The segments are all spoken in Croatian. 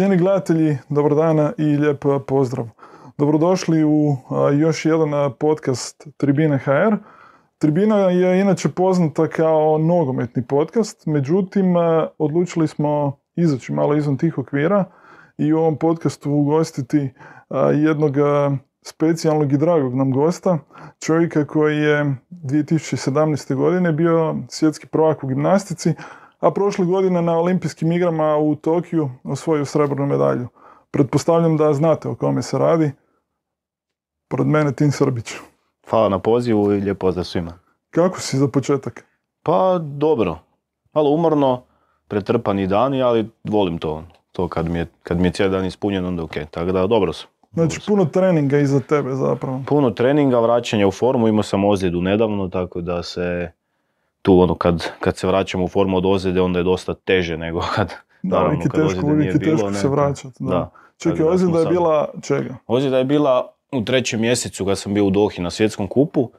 Cijeni gledatelji, dobrodana dana i lijep pozdrav. Dobrodošli u još jedan podcast Tribine HR. Tribina je inače poznata kao nogometni podcast, međutim odlučili smo izaći malo izvan tih okvira i u ovom podcastu ugostiti jednog specijalnog i dragog nam gosta, čovjeka koji je 2017. godine bio svjetski prvak u gimnastici, a prošle godine na olimpijskim igrama u Tokiju osvojio srebrnu medalju. Pretpostavljam da znate o kome se radi. Pored mene Tim Srbić. Hvala na pozivu i lijep pozdrav svima. Kako si za početak? Pa dobro. Malo umorno, pretrpani dani, ali volim to. To kad mi je, kad dan ispunjen, onda ok. Tako da dobro sam. Znači puno treninga iza tebe zapravo. Puno treninga, vraćanja u formu, imao sam ozljedu nedavno, tako da se tu ono kad, kad se vraćamo u formu od ozljede onda je dosta teže nego kad da, naravno teško, se vraćati, da. Čekaj, ozljeda je bila čega? Ozljeda je bila u trećem mjesecu kad sam bio u Dohi na svjetskom kupu.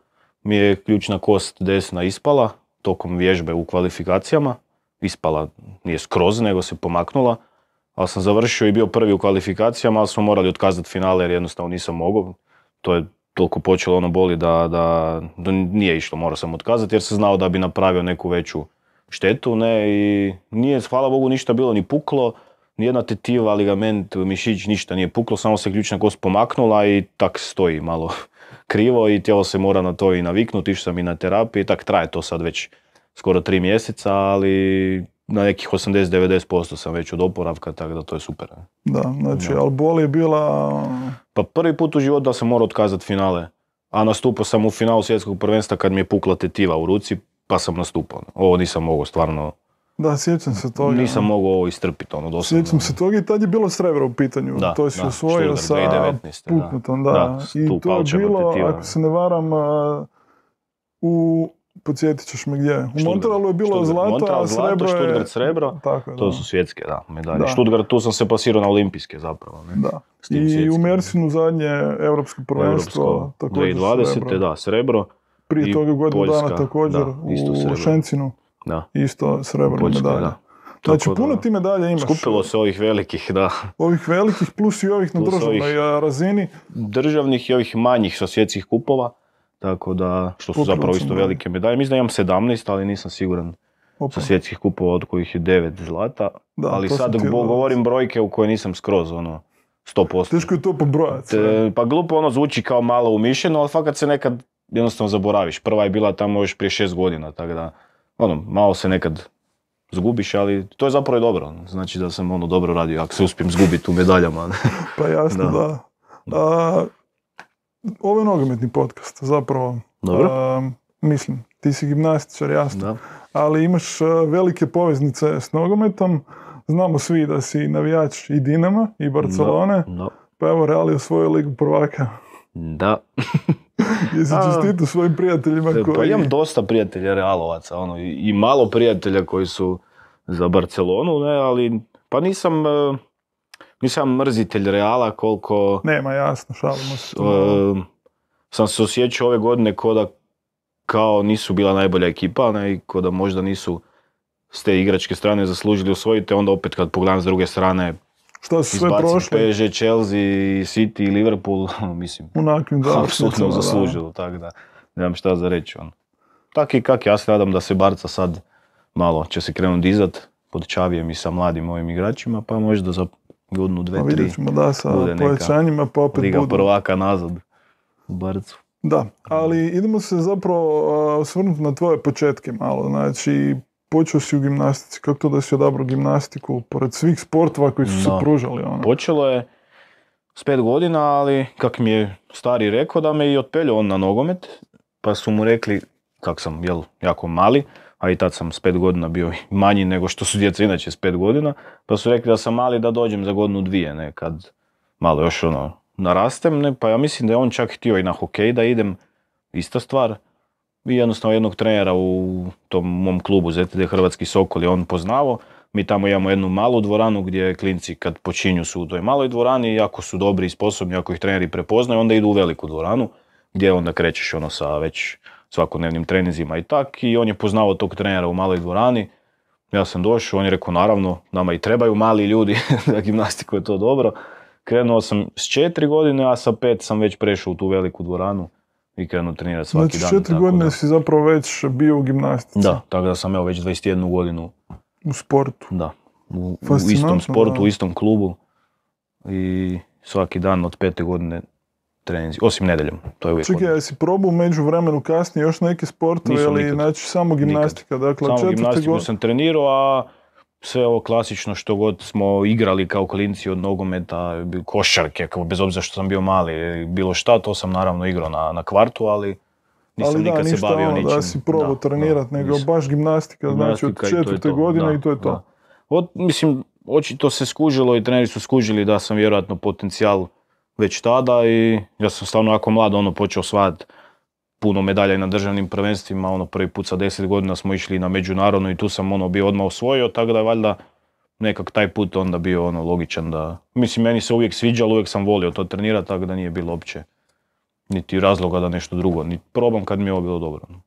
Mi je ključna kost desna ispala tokom vježbe u kvalifikacijama. Ispala nije skroz nego se pomaknula. Ali sam završio i bio prvi u kvalifikacijama, ali smo morali otkazati finale jer jednostavno nisam mogao. To je toliko počelo ono boli da, da, nije išlo, morao sam otkazati jer se znao da bi napravio neku veću štetu, ne, i nije, hvala Bogu, ništa bilo ni puklo, nijedna tetiva, ligament, mišić, ništa nije puklo, samo se ključna kost pomaknula i tak stoji malo krivo i tijelo se mora na to i naviknuti, išao sam i na terapiju i tak traje to sad već skoro tri mjeseca, ali na nekih 80-90% sam već od oporavka, tako da to je super. Da, znači, ali bol je bila... Pa prvi put u životu da sam morao otkazati finale. A nastupao sam u finalu svjetskog prvenstva kad mi je pukla tetiva u ruci, pa sam nastupao. Ono. Ovo nisam mogao stvarno... Da, sjećam se toga. Nisam mogao ovo istrpiti, ono, doslovno. Sjećam se toga i tad je bilo srebro u pitanju. Da, to je da, osvojio sa 2019, da. I to je bilo, tetiva. ako se ne varam, u podsjetit ćeš me gdje. U Montrealu je bilo zlato, a srebro je... Stuttgart srebro, to su svjetske da, medalje. Da. Stuttgart, tu sam se plasirao na olimpijske zapravo. Da. I u Mersinu zadnje europsko prvenstvo. dvije također 2020. Srebro. da, srebro. Prije toga godinu dana također da, isto u Šencinu. Da. Isto srebro. Znači, puno ti medalje imaš. Skupilo se ovih velikih, da. Ovih velikih, plus i ovih na državnoj razini. Državnih i ovih manjih sa svjetskih kupova tako da, što su zapravo isto velike medalje. Mislim da imam sedamnaest, ali nisam siguran sa svjetskih kupova od kojih je devet zlata. ali sad govorim brojke u koje nisam skroz ono 100%. Teško je to pobrojati. Pa glupo ono zvuči kao malo umišljeno, ali fakat se nekad jednostavno zaboraviš. Prva je bila tamo još prije šest godina, tako da ono, malo se nekad zgubiš, ali to je zapravo i dobro. Ono. Znači da sam ono dobro radio, ako se uspijem zgubiti u medaljama. pa jasno, da ovo je nogometni podcast, zapravo. Dobro. A, mislim, ti si gimnastičar, jasno. Da. Ali imaš e, velike poveznice s nogometom. Znamo svi da si navijač i Dinama i Barcelone. Da. Da. Pa evo, Real je osvojio ligu prvaka. Da. Jesi čestitu svojim prijateljima pa koji... Pa imam dosta prijatelja Realovaca, ono, i malo prijatelja koji su za Barcelonu, ne, ali pa nisam... Uh, nisam mrzitelj Reala koliko... Nema, jasno, šalimo se. Eh, sam se osjećao ove godine ko da kao nisu bila najbolja ekipa, ne, i ko da možda nisu s te igračke strane zaslužili osvojiti, onda opet kad pogledam s druge strane što su sve prošli. PSG, Chelsea, City, Liverpool, ono, mislim, da, apsolutno zaslužilo, tako da nemam šta za reći. On. Tak i kak, ja se nadam da se Barca sad malo će se krenuti dizat pod Čavijem i sa mladim ovim igračima, pa možda za godinu, dve, pa tri. Vidjet da sa povećanjima pa opet Liga prvaka nazad u Barcu. Da, ali idemo se zapravo osvrnuti na tvoje početke malo. Znači, počeo si u gimnastici. Kako to da si odabrao gimnastiku pored svih sportova koji su se pružali? Ono? Počelo je s pet godina, ali kak mi je stari rekao da me i otpeljao on na nogomet. Pa su mu rekli, kak sam, jel, jako mali, a i tad sam s pet godina bio manji nego što su djeca inače s pet godina, pa su rekli da sam mali da dođem za godinu dvije, ne, kad malo još ono narastem, ne, pa ja mislim da je on čak htio i na hokej da idem, ista stvar, i jednostavno jednog trenera u tom mom klubu ZTD Hrvatski Sokol je on poznavao, mi tamo imamo jednu malu dvoranu gdje klinci kad počinju su u toj maloj dvorani, ako su dobri i sposobni, ako ih treneri prepoznaju, onda idu u veliku dvoranu gdje onda krećeš ono sa već svakodnevnim trenizima i tak. I on je poznavao tog trenera u maloj dvorani. Ja sam došao, on je rekao naravno, nama i trebaju mali ljudi, za gimnastiku je to dobro. Krenuo sam s četiri godine, a sa pet sam već prešao u tu veliku dvoranu i krenuo trenirati svaki znači, dan. Znači četiri godine si zapravo već bio u gimnastici. Da, tako da sam evo već 21 godinu. U sportu. Da, u, istom sportu, u istom klubu. I svaki dan od pete godine treninzi, osim nedeljom. To je uvijek Čekaj, ja jesi probao među vremenu kasnije još neke sport ili znači samo gimnastika? Dakle, samo gimnastiku sam trenirao, a sve ovo klasično što god smo igrali kao klinci od nogometa, košarke, kao bez obzira što sam bio mali, bilo šta, to sam naravno igrao na, na kvartu, ali nisam ali nikad se bavio ono, ničim. Da, si probao trenirati, nego baš gimnastika, znači, od četvrte godine i to je to. Od, mislim, očito se skužilo i treneri su skužili da sam vjerojatno potencijal već tada i ja sam stvarno jako mlad ono počeo svat puno medalja i na državnim prvenstvima, ono prvi put sa deset godina smo išli na međunarodno i tu sam ono bio odmah osvojio, tako da je valjda nekak taj put onda bio ono logičan da, mislim meni se uvijek sviđalo, uvijek sam volio to trenirati, tako da nije bilo opće niti razloga da nešto drugo, ni probam kad mi je ovo bilo dobro. Ono.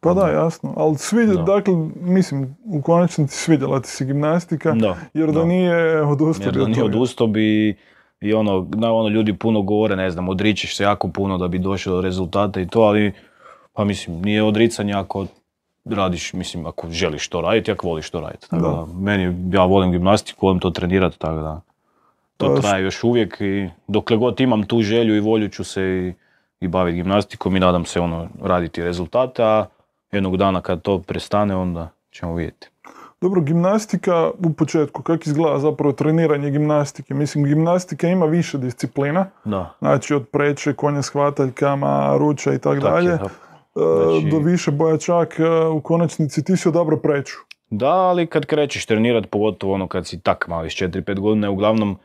Pa da, jasno, ali svidje, dakle, mislim, u konačnici svidjela ti se gimnastika, jer da, nije odustao. Jer da nije odustao bi i ono, na ono ljudi puno govore, ne znam, odričeš se jako puno da bi došao do rezultata i to, ali pa mislim, nije odricanje ako radiš, mislim, ako želiš to raditi, ako voliš to raditi. Tako meni, ja volim gimnastiku, volim to trenirati, tako da to pa, traje još uvijek i dokle god imam tu želju i volju ću se i, i baviti gimnastikom i nadam se ono raditi rezultate, a jednog dana kad to prestane onda ćemo vidjeti. Dobro, gimnastika u početku, kako izgleda zapravo treniranje gimnastike? Mislim, gimnastika ima više disciplina. Da. Znači, od preče, konja s hvataljkama, ruča i tako dalje. E, znači- do više boja čak e, u konačnici ti si odabro preču. Da, ali kad krećeš trenirat, pogotovo ono kad si tak mali, s 4-5 godina, uglavnom,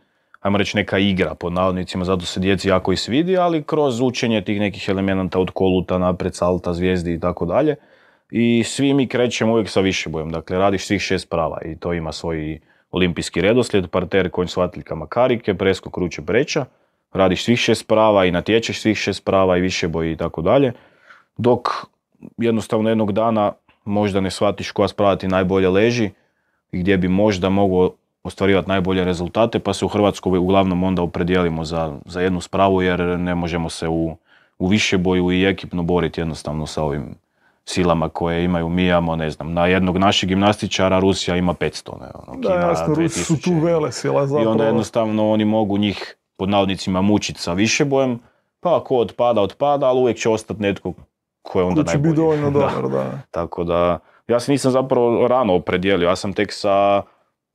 ajmo reći, neka igra po navodnicima, zato se djeci jako i svidi, ali kroz učenje tih nekih elemenata od koluta, napred, salta, zvijezdi i tako dalje, i svi mi krećemo uvijek sa više bojem. Dakle, radiš svih šest prava i to ima svoj olimpijski redoslijed, parter, konj, svatiljkama, karike, presko, kruće, breća. Radiš svih šest prava i natječeš svih šest prava i više boji i tako dalje. Dok jednostavno jednog dana možda ne shvatiš koja sprava ti najbolje leži i gdje bi možda mogao ostvarivati najbolje rezultate, pa se u Hrvatskoj uglavnom onda opredijelimo za, za jednu spravu jer ne možemo se u, u više boju i ekipno boriti jednostavno sa ovim silama koje imaju mi imamo ne znam, na jednog našeg gimnastičara Rusija ima 500, ne, ono, da, Kina jasno, 2000, Rusi su tu vele sila zapravo. I onda jednostavno oni mogu njih pod navodnicima mučiti sa više bojem, pa ko odpada, odpada, ali uvijek će ostati netko ko je onda ko će biti dovoljno dobar, da. da. Tako da, ja se nisam zapravo rano opredijelio, ja sam tek sa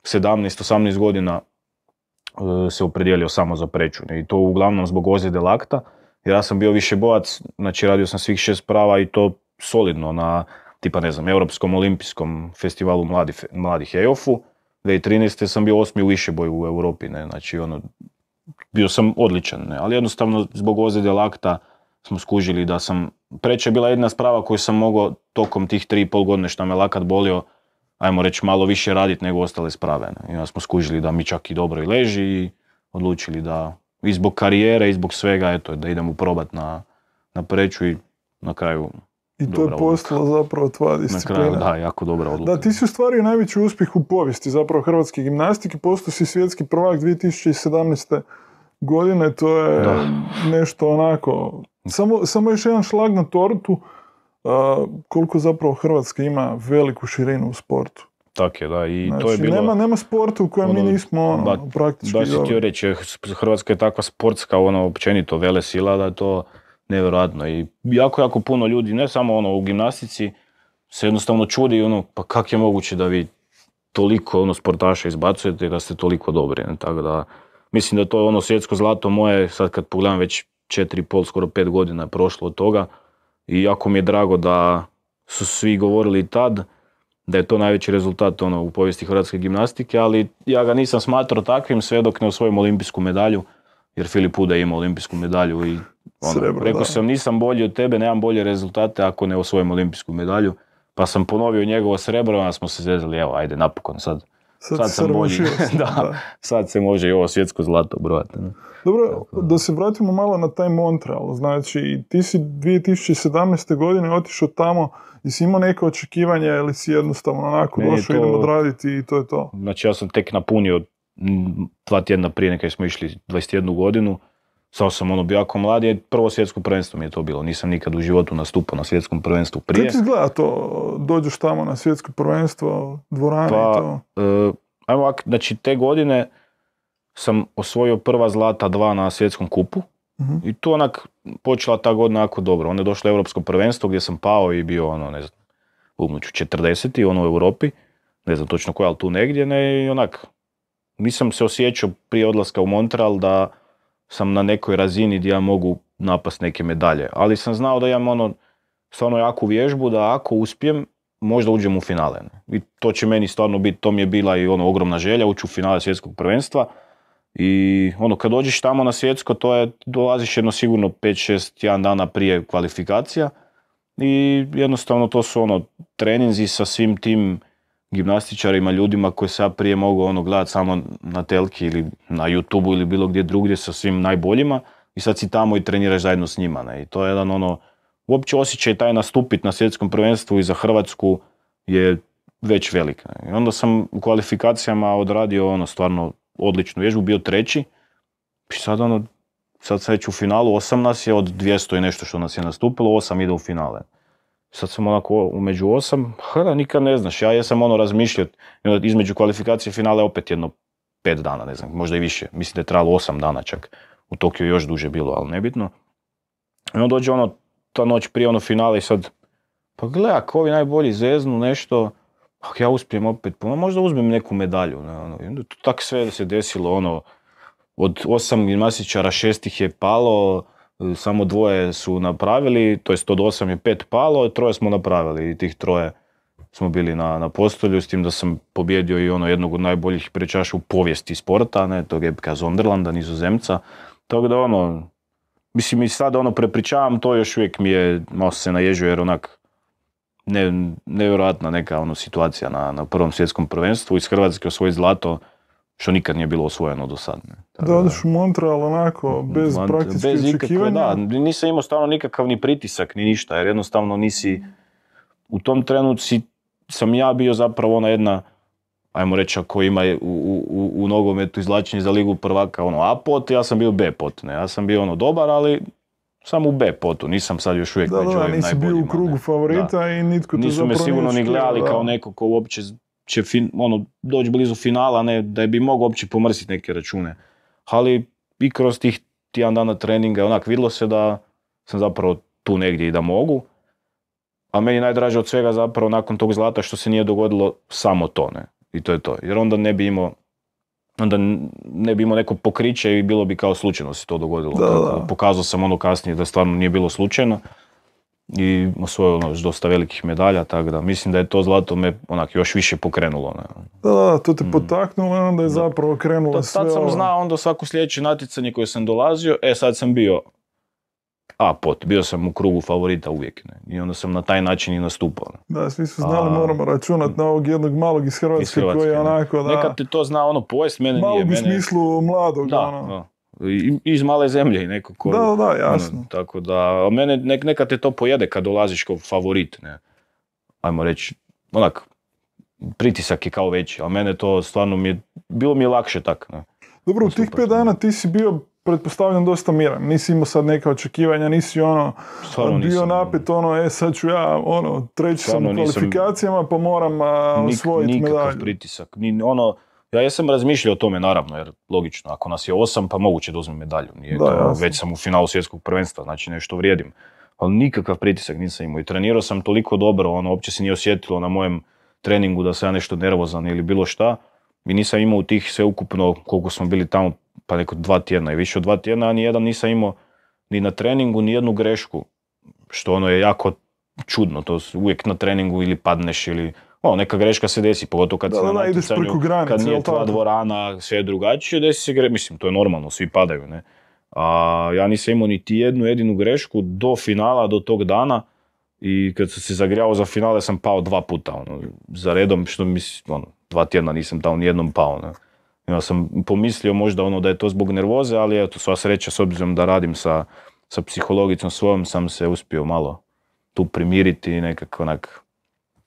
17-18 godina e, se opredijelio samo za prečunje i to uglavnom zbog ozljede lakta, jer ja sam bio više bojac, znači radio sam svih šest prava i to solidno na, tipa ne znam, Europskom olimpijskom festivalu mladi, mladih eof 2013. sam bio osmi u Išeboju u Europi, ne, znači ono, bio sam odličan, ne, ali jednostavno zbog ozljede lakta smo skužili da sam, preče je bila jedna sprava koju sam mogao tokom tih tri i pol godine što me lakat bolio, ajmo reći malo više raditi nego ostale sprave. Ne. I onda smo skužili da mi čak i dobro i leži i odlučili da i zbog karijere i zbog svega, eto, da idem probat na, na preču i na kraju i to je postala zapravo tvoja disciplina. Na kraju, da, jako dobra odluka. Da, ti si ostvario najveći uspjeh u povijesti zapravo hrvatske gimnastike. Postao si svjetski prvak 2017. godine. To je nešto onako... Samo, samo još jedan šlag na tortu. koliko zapravo Hrvatska ima veliku širinu u sportu. Tako je, da, i to je znači, bilo... nema, nema sporta u kojem mi ono, nismo ono, da, praktički... Da, si reći, Hrvatska je takva sportska, ono, općenito, vele sila, da je to nevjerojatno i jako, jako puno ljudi, ne samo ono u gimnastici, se jednostavno čudi ono, pa kak je moguće da vi toliko ono sportaša izbacujete da ste toliko dobri, tako da mislim da je to ono svjetsko zlato moje, sad kad pogledam već četiri pol, skoro pet godina je prošlo od toga i jako mi je drago da su svi govorili tad da je to najveći rezultat ono, u povijesti hrvatske gimnastike, ali ja ga nisam smatrao takvim sve dok ne osvojim olimpijsku medalju jer Filip Uda ima olimpijsku medalju i ono, Srebro, rekao sam nisam bolji od tebe, nemam bolje rezultate ako ne osvojim olimpijsku medalju. Pa sam ponovio njegovo srebro, onda smo se zezali, evo, ajde, napokon sad. Sad, sam bolji. da, sad se može i ovo svjetsko zlato brojati. Dobro, da se vratimo malo na taj Montreal. Znači, ti si 2017. godine otišao tamo i si imao neke očekivanja ili si jednostavno onako došao, idemo odraditi i to je to. Znači, ja sam tek napunio dva tjedna prije nekaj smo išli 21 godinu, Sao sam ono bio jako mlad, je prvo svjetsko prvenstvo mi je to bilo. Nisam nikad u životu nastupao na svjetskom prvenstvu prije. Kako ti izgleda to? Dođeš tamo na svjetsko prvenstvo, dvorane pa, i to? E, ajmo ovak, znači te godine sam osvojio prva zlata dva na svjetskom kupu. Mhm. I tu onak počela ta godina jako dobro. Onda je došlo europsko prvenstvo gdje sam pao i bio ono, ne znam, umnuću 40. ono u Europi. Ne znam točno koja, ali tu negdje. Ne, I onak, nisam se osjećao prije odlaska u Montreal da sam na nekoj razini gdje ja mogu napast neke medalje. Ali sam znao da imam ono, stvarno jaku vježbu, da ako uspijem, možda uđem u finale. I to će meni stvarno biti, to mi je bila i ono ogromna želja, ući u finale svjetskog prvenstva. I ono, kad dođeš tamo na svjetsko, to je, dolaziš jedno sigurno 5-6, jedan dana prije kvalifikacija. I jednostavno to su ono, treninzi sa svim tim gimnastičarima, ljudima koje sad prije mogu ono gledati samo na telki ili na youtube ili bilo gdje drugdje sa svim najboljima i sad si tamo i treniraš zajedno s njima. I to je jedan ono, uopće osjećaj taj nastupit na svjetskom prvenstvu i za Hrvatsku je već velik. I onda sam u kvalifikacijama odradio ono stvarno odličnu vježbu, bio treći i sad ono, sad sam u finalu, osam nas je od 200 i nešto što nas je nastupilo, osam ide u finale. Sad sam onako umeđu osam, hra, nikad ne znaš. Ja jesam ono razmišljao, između kvalifikacije finale opet jedno pet dana, ne znam, možda i više. Mislim da je trajalo osam dana čak. U Tokiju još duže bilo, ali nebitno. I onda dođe ono, ta noć prije ono finale i sad, pa gle, ako ovi najbolji zeznu nešto, ako ja uspijem opet, pa možda uzmem neku medalju. Ne, ono. tak sve se desilo, ono, od osam gimnastičara šestih je palo, samo dvoje su napravili, to je 108, osam je pet palo, troje smo napravili i tih troje smo bili na, na postolju, s tim da sam pobjedio i ono jednog od najboljih pričaša u povijesti sporta, ne, tog Epka Zonderlanda, nizozemca, tako da ono, mislim i sad ono prepričavam, to još uvijek mi je, malo se naježio jer onak, ne, nevjerojatna neka ono situacija na, na prvom svjetskom prvenstvu, iz Hrvatske osvoji zlato, što nikad nije bilo osvojeno do sad. da, odeš u Montreal onako, mm, bez bez ikakve, Da, nisam imao stvarno nikakav ni pritisak, ni ništa, jer jednostavno nisi... U tom trenutku sam ja bio zapravo ona jedna, ajmo reći, ako ima u, u, u nogometu izlačenje za ligu prvaka, ono A pot, ja sam bio B pot, ne. Ja sam bio ono dobar, ali samo u B potu, nisam sad još uvijek da, među ovim Da, nisi bio u krugu favorita i nitko te Nisu me sigurno ni gledali kao neko ko uopće će fin, ono, doći blizu finala, ne, da bi mogao uopće pomrsiti neke račune. Ali i kroz tih tjedan dana treninga, onak, vidilo se da sam zapravo tu negdje i da mogu. A meni najdraže od svega zapravo nakon tog zlata što se nije dogodilo samo to, ne. I to je to. Jer onda ne bi imao onda ne bi imao neko pokriće, i bilo bi kao slučajno se to dogodilo. Da, Pokazao sam ono kasnije da stvarno nije bilo slučajno i osvojio ono, dosta velikih medalja, tako da mislim da je to zlato me onak još više pokrenulo. Ne. Da, da, to te mm. potaknulo i onda je zapravo krenulo da, pa sve Tad sam ovo. znao onda svako sljedeće natjecanje koje sam dolazio, e sad sam bio a pot, bio sam u krugu favorita uvijek. Ne. I onda sam na taj način i nastupao. Da, svi su znali, moramo računati na ovog jednog malog iz Hrvatske, iz koji je onako da... Nekad te to zna ono pojest, mene Malog nije. Malog u smislu mladog, ono. Da iz male zemlje i neko ko... Da, da, ono, jasno. tako da, mene nek, neka te to pojede kad dolaziš kao favorit, ne. Ajmo reći, onak, pritisak je kao veći, a mene to stvarno mi je, bilo mi je lakše tak. Ne. Dobro, u tih pet pa- dana ti si bio pretpostavljam dosta miran, nisi imao sad neka očekivanja, nisi ono Stvarno bio napet ono, e sad ću ja ono, treći Stvarno sam u kvalifikacijama pa moram osvojiti medalju. Nikakav pritisak, Ni, ono, ja jesam razmišljao o tome, naravno, jer logično, ako nas je osam, pa moguće da uzmem medalju. Nije već sam u finalu svjetskog prvenstva, znači nešto vrijedim. Ali nikakav pritisak nisam imao i trenirao sam toliko dobro, ono, uopće se nije osjetilo na mojem treningu da sam ja nešto nervozan ili bilo šta. I nisam imao u tih sve ukupno, koliko smo bili tamo, pa neko dva tjedna i više od dva tjedna, a ni jedan nisam imao ni na treningu, ni jednu grešku. Što ono je jako čudno, to uvijek na treningu ili padneš ili ono, neka greška se desi, pogotovo kad se na kad nije tvoja dvorana, sve je drugačije, desi se greška, mislim, to je normalno, svi padaju, ne. A, ja nisam imao niti jednu jedinu grešku do finala, do tog dana, i kad sam se zagrijao za finale sam pao dva puta, ono, za redom, što mislim, ono, dva tjedna nisam tamo nijednom pao, ne. Ja sam pomislio možda ono da je to zbog nervoze, ali eto, sva sreća s obzirom da radim sa, sa psihologicom svojom, sam se uspio malo tu primiriti i nekako onak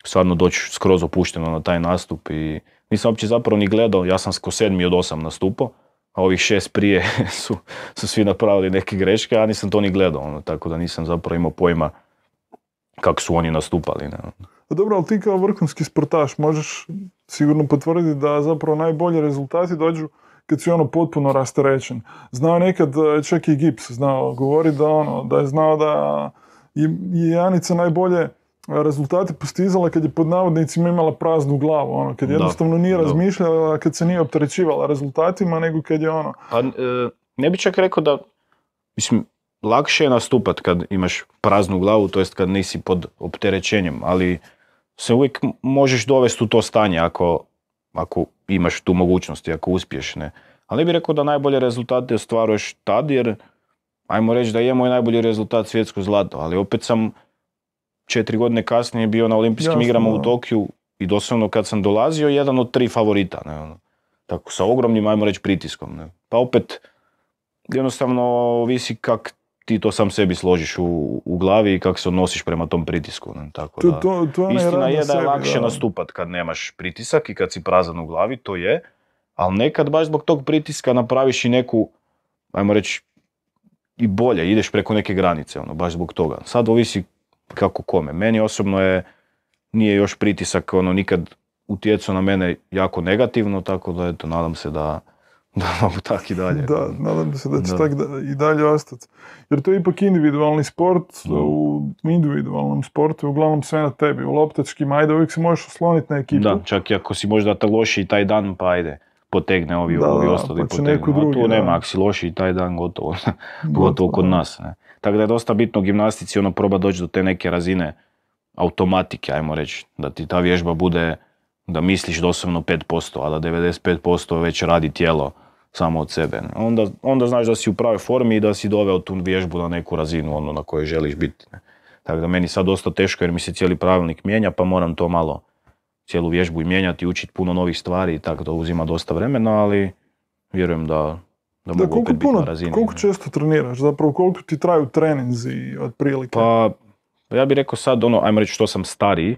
stvarno doći skroz opušteno na taj nastup i nisam uopće zapravo ni gledao, ja sam sko sedmi od osam nastupao, a ovih šest prije su, su svi napravili neke greške, a ja nisam to ni gledao, ono, tako da nisam zapravo imao pojma kako su oni nastupali. Ne. Pa dobro, ali ti kao vrhunski sportaš možeš sigurno potvrditi da zapravo najbolji rezultati dođu kad si ono potpuno rasterećen. Znao nekad e, čak i Gips znao govori da ono, da je znao da je Janica najbolje rezultate postizala kad je pod navodnicima imala praznu glavu, ono, kad jednostavno nije razmišljala, kad se nije opterećivala rezultatima, nego kad je ono... A, e, ne bi čak rekao da, mislim, lakše je nastupat kad imaš praznu glavu, to jest kad nisi pod opterećenjem, ali se uvijek možeš dovesti u to stanje ako, ako imaš tu mogućnost i ako uspiješ, ne. Ali bi rekao da najbolje rezultate ostvaruješ tad, jer ajmo reći da je moj najbolji rezultat svjetsko zlato, ali opet sam četiri godine kasnije bio na olimpijskim igrama u Tokiju i doslovno kad sam dolazio, jedan od tri favorita. Ne, ono, Tako, sa ogromnim, ajmo reći, pritiskom. Ne. Pa opet, jednostavno, ovisi kak ti to sam sebi složiš u, u glavi i kako se odnosiš prema tom pritisku. Ne? Tako to, istina je da lakše da. nastupat kad nemaš pritisak i kad si prazan u glavi, to je. Ali nekad baš zbog tog pritiska napraviš i neku, ajmo reći, i bolje, ideš preko neke granice, ono, baš zbog toga. Sad ovisi kako kome. Meni osobno je, nije još pritisak ono nikad utjecao na mene jako negativno, tako da eto, nadam se da, da mogu tak i dalje. Da, nadam se da će tak i dalje ostati. Jer to je ipak individualni sport, u individualnom sportu je uglavnom sve na tebi. U loptačkim, ajde, uvijek se možeš osloniti na ekipu. Da, čak i ako si možda te loši taj dan, pa ajde, potegne ovi, ostali, pa potegne. A tu nema, ako si loši taj dan, gotovo. Gotovo kod nas. Ne. Tako da je dosta bitno u gimnastici ono proba doći do te neke razine automatike, ajmo reći, da ti ta vježba bude da misliš doslovno 5%, a da 95% već radi tijelo samo od sebe. Onda, onda znaš da si u pravoj formi i da si doveo tu vježbu na neku razinu ono na kojoj želiš biti. Tako da meni sad dosta teško jer mi se cijeli pravilnik mijenja pa moram to malo cijelu vježbu i mijenjati, učiti puno novih stvari i tako da uzima dosta vremena, ali vjerujem da da, da koliko puno, često treniraš, zapravo koliko ti traju treninzi otprilike? Pa, ja bih rekao sad, ono, ajmo reći što sam stariji,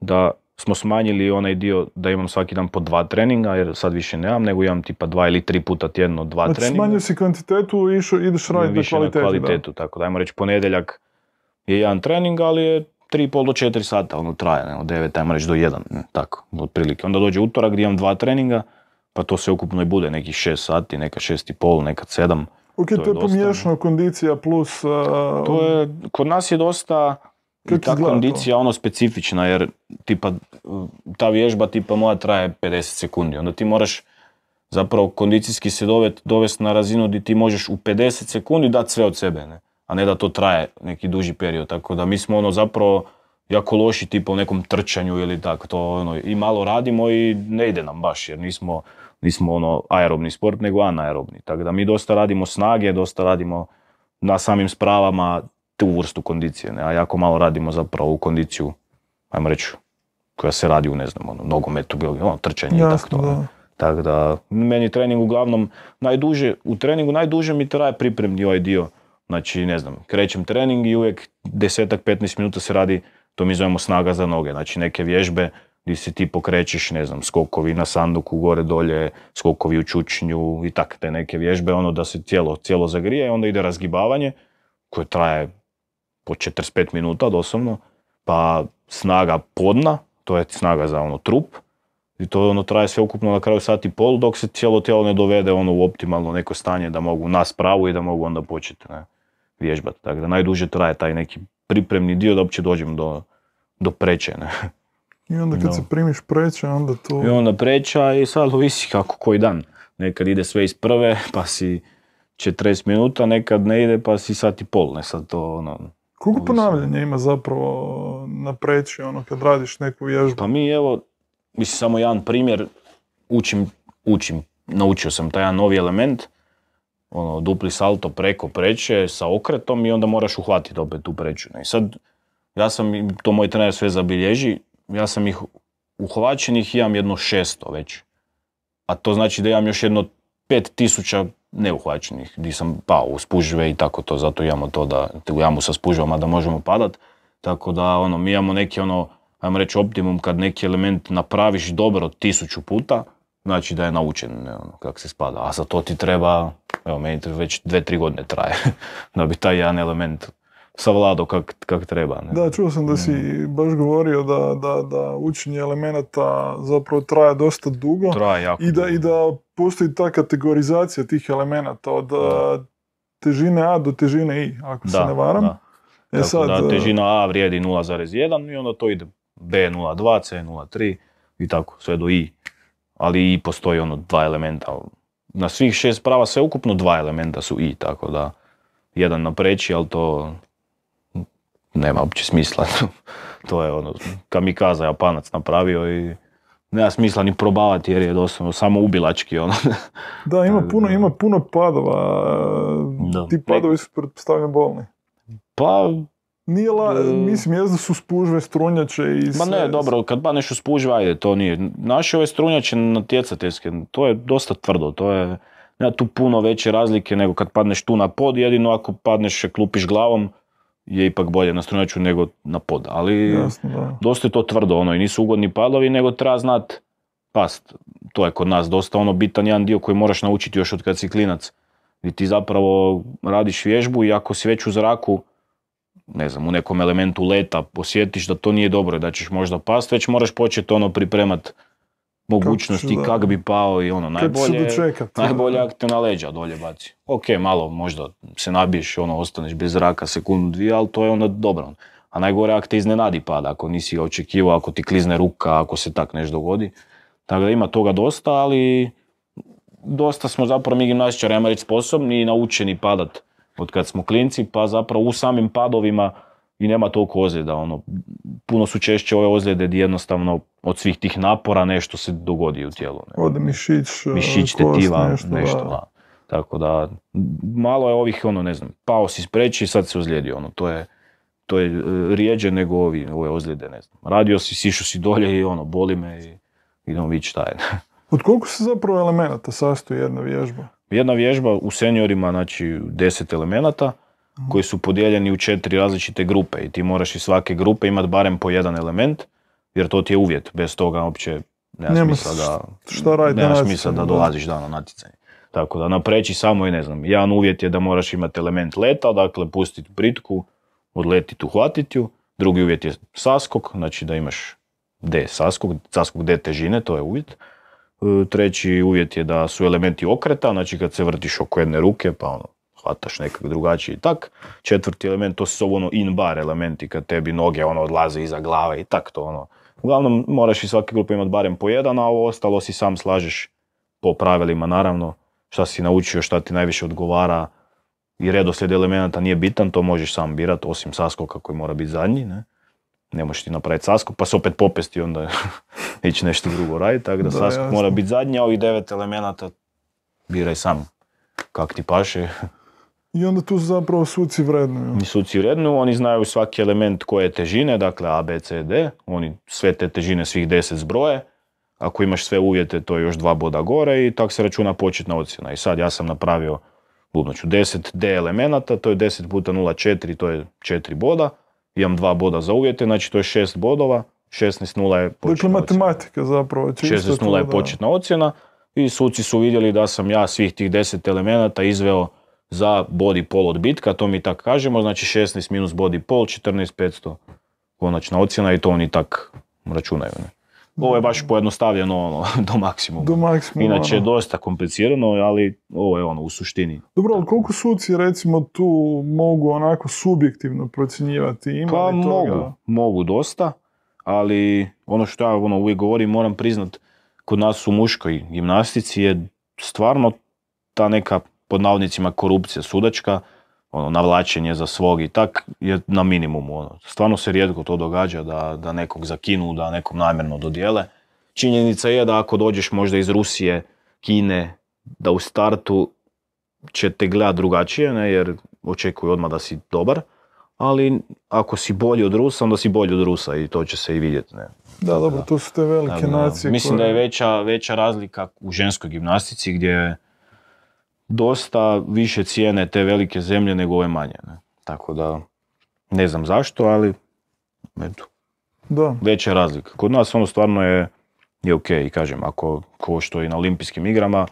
da smo smanjili onaj dio da imam svaki dan po dva treninga, jer sad više nemam, nego imam tipa dva ili tri puta tjedno dva znači, treninga. smanjio si kvantitetu i ideš raditi na kvalitetu. na kvalitetu, tako da ajmo reći ponedjeljak je jedan trening, ali je pol do četiri sata, ono traje, ne, od devet ajmo reći do jedan tako, otprilike. Onda dođe utorak gdje imam dva treninga, pa to se ukupno i bude nekih šest sati, neka 6 i pol, neka sedam. Ok, to je, kondicija plus... to je, kod nas je dosta i ta kondicija ono specifična, jer tipa, mm, ta vježba tipa moja traje 50 sekundi. Onda ti moraš zapravo kondicijski se dovesti na razinu gdje ti možeš u 50 sekundi dati sve od sebe, a ne da to traje neki duži period. Tako da mi smo ono zapravo jako loši tipa u nekom trčanju ili tako to ono, i malo radimo i ne ide nam baš jer nismo nismo ono aerobni sport, nego anaerobni. Tako da mi dosta radimo snage, dosta radimo na samim spravama tu vrstu kondicije, ne? a jako malo radimo zapravo u kondiciju, ajmo reći, koja se radi u, ne znam, ono, nogometu, bilo, ono, trčanje i tako to. Da. Tako da, meni trening uglavnom najduže, u treningu najduže mi traje pripremni ovaj dio. Znači, ne znam, krećem trening i uvijek desetak, 15 minuta se radi, to mi zovemo snaga za noge. Znači, neke vježbe, gdje se ti pokrećeš, ne znam, skokovi na sanduku gore dolje, skokovi u čučnju i tak te neke vježbe, ono da se cijelo, cijelo zagrije, onda ide razgibavanje koje traje po 45 minuta doslovno, pa snaga podna, to je snaga za ono trup, i to ono traje sve ukupno na kraju sat i pol dok se cijelo tijelo ne dovede ono u optimalno neko stanje da mogu na spravu i da mogu onda početi ne, vježbati. Tako da najduže traje taj neki pripremni dio da uopće dođem do, do preče. Ne. I onda kad no. se primiš preča, onda to... I onda preča i sad ovisi kako koji dan. Nekad ide sve iz prve, pa si 40 minuta, nekad ne ide, pa si sat i pol, ne sad to ono... Koliko ponavljanja ima zapravo na preči, ono, kad radiš neku vježbu? Pa mi, evo, mislim, samo jedan primjer, učim, učim, naučio sam taj jedan novi element, ono, dupli salto preko preče sa okretom i onda moraš uhvatiti opet tu preču. I sad, ja sam, to moj trener sve zabilježi, ja sam ih uhvaćenih, imam jedno šesto već. A to znači da imam još jedno 5000 neuhvaćenih, Nisam sam pao u spužve i tako to, zato imamo to da, u jamu sa spužvama da možemo padat. Tako da, ono, mi imamo neki, ono, ajmo reći optimum kad neki element napraviš dobro tisuću puta, znači da je naučen ono, kako se spada. A za to ti treba, evo meni već dve, tri godine traje da bi taj jedan element savladao kak, kak treba. Ne? Da, čuo sam da si baš govorio da, da, da učenje elemenata zapravo traje dosta dugo. Traje jako. I da, I da postoji ta kategorizacija tih elemenata od da. težine A do težine I, ako da, se ne varam. Da. E sad, da težina A vrijedi 0,1 i onda to ide B 0,2, C 0,3 i tako, sve do I. Ali I postoji ono dva elementa. Na svih šest prava sve ukupno dva elementa su I, tako da jedan napreći, ali to nema uopće smisla. to je ono, kamikaza Japanac napravio i nema smisla ni probavati jer je doslovno samo ubilački ono. da, ima puno, ima puno padova. Da. Ti padovi su pretpostavljam bolni. Pa, nije la, e, mislim, da su spužve, strunjače i Ma ne, dobro, kad ba nešto spužve ajde, to nije. Naše ove strunjače natjecateljske, to je dosta tvrdo, to je, nema tu puno veće razlike nego kad padneš tu na pod, jedino ako padneš, klupiš glavom, je ipak bolje na strunaču nego na pod. Ali Jasno, dosta je to tvrdo ono i nisu ugodni padovi nego treba znat past. To je kod nas dosta ono bitan jedan dio koji moraš naučiti još od kad si klinac. I ti zapravo radiš vježbu i ako si već u zraku, ne znam, u nekom elementu leta posjetiš da to nije dobro, da ćeš možda past, već moraš početi ono pripremat mogućnosti kako, kak bi pao i ono najbolje, najbolje ako te na leđa dolje baci. Ok, malo možda se nabiješ, ono, ostaneš bez zraka sekundu, dvije, ali to je onda dobro. A najgore ako te iznenadi pada, ako nisi očekivao, ako ti klizne ruka, ako se tak nešto dogodi. Tako da ima toga dosta, ali dosta smo zapravo mi gimnastičari, ajmo reći, sposobni i naučeni padat od kad smo klinci, pa zapravo u samim padovima i nema toliko ozljeda. Ono, puno su češće ove ozljede di jednostavno od svih tih napora nešto se dogodi u tijelu. Ne? Ode mišić, e, mišić tetiva, nešto. da. Tako da, malo je ovih, ono, ne znam, pao si spreći i sad se ozlijedi. Ono, to je, to je e, rijeđe nego ovi, ove ozljede, ne znam. Radio si, sišu si dolje i ono, boli me i idemo vidjeti šta je. Od koliko se zapravo elemenata sastoji jedna vježba? Jedna vježba u seniorima, znači deset elemenata, Mhm. koji su podijeljeni u četiri različite grupe i ti moraš iz svake grupe imati barem po jedan element, jer to ti je uvjet. Bez toga uopće nema, smisla da, nema smisla da dolaziš da. natjecanje. Tako da napreći samo i ne znam, jedan uvjet je da moraš imati element leta, dakle pustiti pritku, odletiti, uhvatiti ju. Drugi uvjet je saskok, znači da imaš D saskok, saskok D težine, to je uvjet. E, treći uvjet je da su elementi okreta, znači kad se vrtiš oko jedne ruke, pa ono, hvataš nekak drugačiji tak. Četvrti element, to su ono in bar elementi kad tebi noge ono odlaze iza glave i tak to ono. Uglavnom moraš i svake grupe imati barem po jedan, a ovo ostalo si sam slažeš po pravilima naravno. Šta si naučio, šta ti najviše odgovara i redoslijed elemenata nije bitan, to možeš sam birat, osim saskoka koji mora biti zadnji. Ne? ne možeš ti napraviti saskok, pa se opet popesti onda ići nešto drugo raditi, tako da, saskok mora biti zadnji, a ovih devet elemenata biraj sam kak ti paše. I onda tu zapravo suci vrednuju. I suci vrednuju, oni znaju svaki element koje težine, dakle A, B, C, D. Oni sve te težine svih deset zbroje. Ako imaš sve uvjete, to je još dva boda gore i tako se računa početna ocjena. I sad ja sam napravio budnoću 10 D elemenata, to je 10 puta 0,4, to je 4 boda. Imam dva boda za uvjete, znači to je 6 bodova. 16.0 je dakle, početna Dakle, matematika zapravo. 16.0 je početna ocjena i suci su vidjeli da sam ja svih tih 10 elemenata izveo za bod i pol bitka, to mi tak kažemo, znači 16 minus bod pol, 14, 500, konačna ocjena i to oni tak računaju. Ne? Ovo je baš mm. pojednostavljeno ono, do maksimuma. Do maksimuma. Inače je ono. dosta komplicirano, ali ovo je ono u suštini. Dobro, ali koliko suci recimo tu mogu onako subjektivno procjenjivati? Ima pa mogu, mogu dosta, ali ono što ja ono, uvijek govorim, moram priznat, kod nas u muškoj gimnastici je stvarno ta neka pod navodnicima korupcija sudačka, ono, navlačenje za svog i tak je na minimumu. Ono. Stvarno se rijetko to događa da, da nekog zakinu, da nekom namjerno dodijele. Činjenica je da ako dođeš možda iz Rusije, Kine, da u startu će te gledati drugačije, ne, jer očekuju odmah da si dobar, ali ako si bolji od Rusa, onda si bolji od Rusa i to će se i vidjeti. Ne. Da, dobro, to su te velike nacije. Mislim da je veća, veća razlika u ženskoj gimnastici gdje dosta više cijene te velike zemlje nego ove manje. Tako da, ne znam zašto, ali eto. Da. Veća je razlika. Kod nas ono stvarno je, je ok, kažem, ako ko što i na olimpijskim igrama,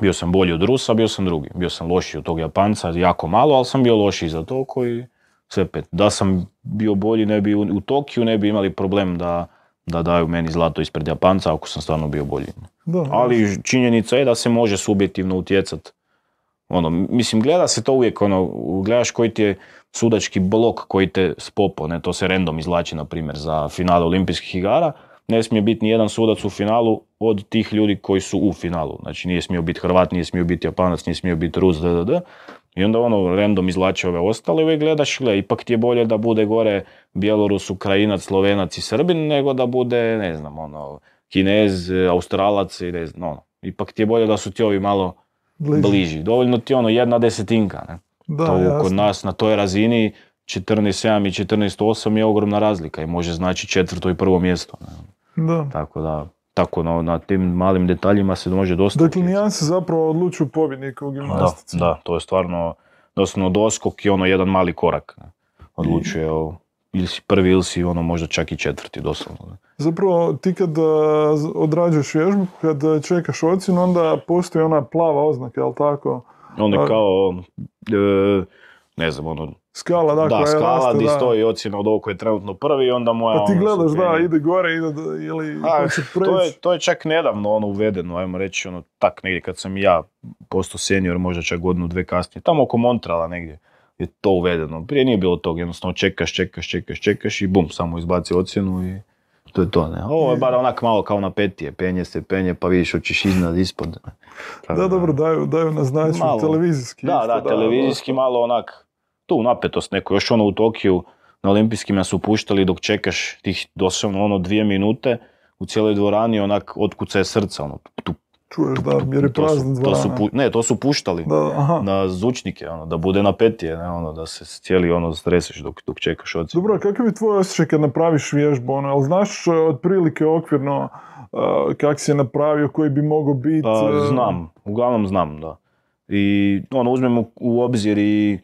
bio sam bolji od Rusa, bio sam drugi. Bio sam lošiji od tog Japanca, jako malo, ali sam bio lošiji za to koji sve pet. Da sam bio bolji, ne bi u Tokiju ne bi imali problem da da daju meni zlato ispred Japanca ako sam stvarno bio bolji. Ali činjenica je da se može subjektivno utjecat. Ono, mislim, gleda se to uvijek, ono, gledaš koji ti je sudački blok koji te spopo, ne, to se random izlači, na primjer, za finale olimpijskih igara, ne smije biti ni jedan sudac u finalu od tih ljudi koji su u finalu. Znači nije smio biti Hrvat, nije smio biti Japanac, nije smio biti Rus, da, da, da. I onda ono random izlače ove ostale uvijek gledaš, ipak ti je bolje da bude gore Bjelorus, Ukrajinac, Slovenac i Srbin nego da bude, ne znam, ono, Kinez, Australac i ne znam, ono. Ipak ti je bolje da su ti ovi malo bliži. Dovoljno ti ono jedna desetinka, ne? to kod nas na toj razini 14.7 i 14.8 je ogromna razlika i može znači četvrto i prvo mjesto. Ne? Da. Tako da, tako na, tim malim detaljima se može dosta... Dakle, nijanse zapravo odlučuju pobjednika u gimnastici. Da, da, to je stvarno doslovno doskok i ono jedan mali korak. Odlučuje I... ili si prvi ili si ono možda čak i četvrti doslovno. Zapravo ti kad odrađuješ vježbu, kad čekaš ocjenu, onda postoji ona plava oznaka, jel tako? Onda kao e, ne znam, ono... Skala, dakle, da, skala di stoji ocjena od ovog je trenutno prvi, onda moja... Pa ti ono gledaš, da, ide gore, ide, ili... to, je, to je čak nedavno ono uvedeno, ajmo reći, ono, tak negdje, kad sam ja postao senior, možda čak godinu, dve kasnije, tamo oko Montrala negdje je to uvedeno. Prije nije bilo tog, jednostavno čekaš, čekaš, čekaš, čekaš i bum, samo izbaci ocjenu i to je to, ne. Ovo je bar onak malo kao na petije, penje se, penje, pa vidiš hoćeš iznad, ispod. Da, dobro, daju, na znači, televizijski. Da, da, televizijski malo onak, tu napetost još ono u Tokiju na olimpijskim su puštali dok čekaš tih doslovno ono dvije minute u cijeloj dvorani onak otkuca je srca ono tu Čuješ da jer je ne, to su puštali na zvučnike, ono, da bude napetije, ne, ono, da se cijeli ono stresiš dok, dok čekaš Dobro, kakav je tvoj osjećaj kad napraviš vježbu, ono, ali znaš e, otprilike okvirno e, kak si je napravio, koji bi mogao biti? Pa, e? Znam, uglavnom znam, da. I ono, uzmem u obzir i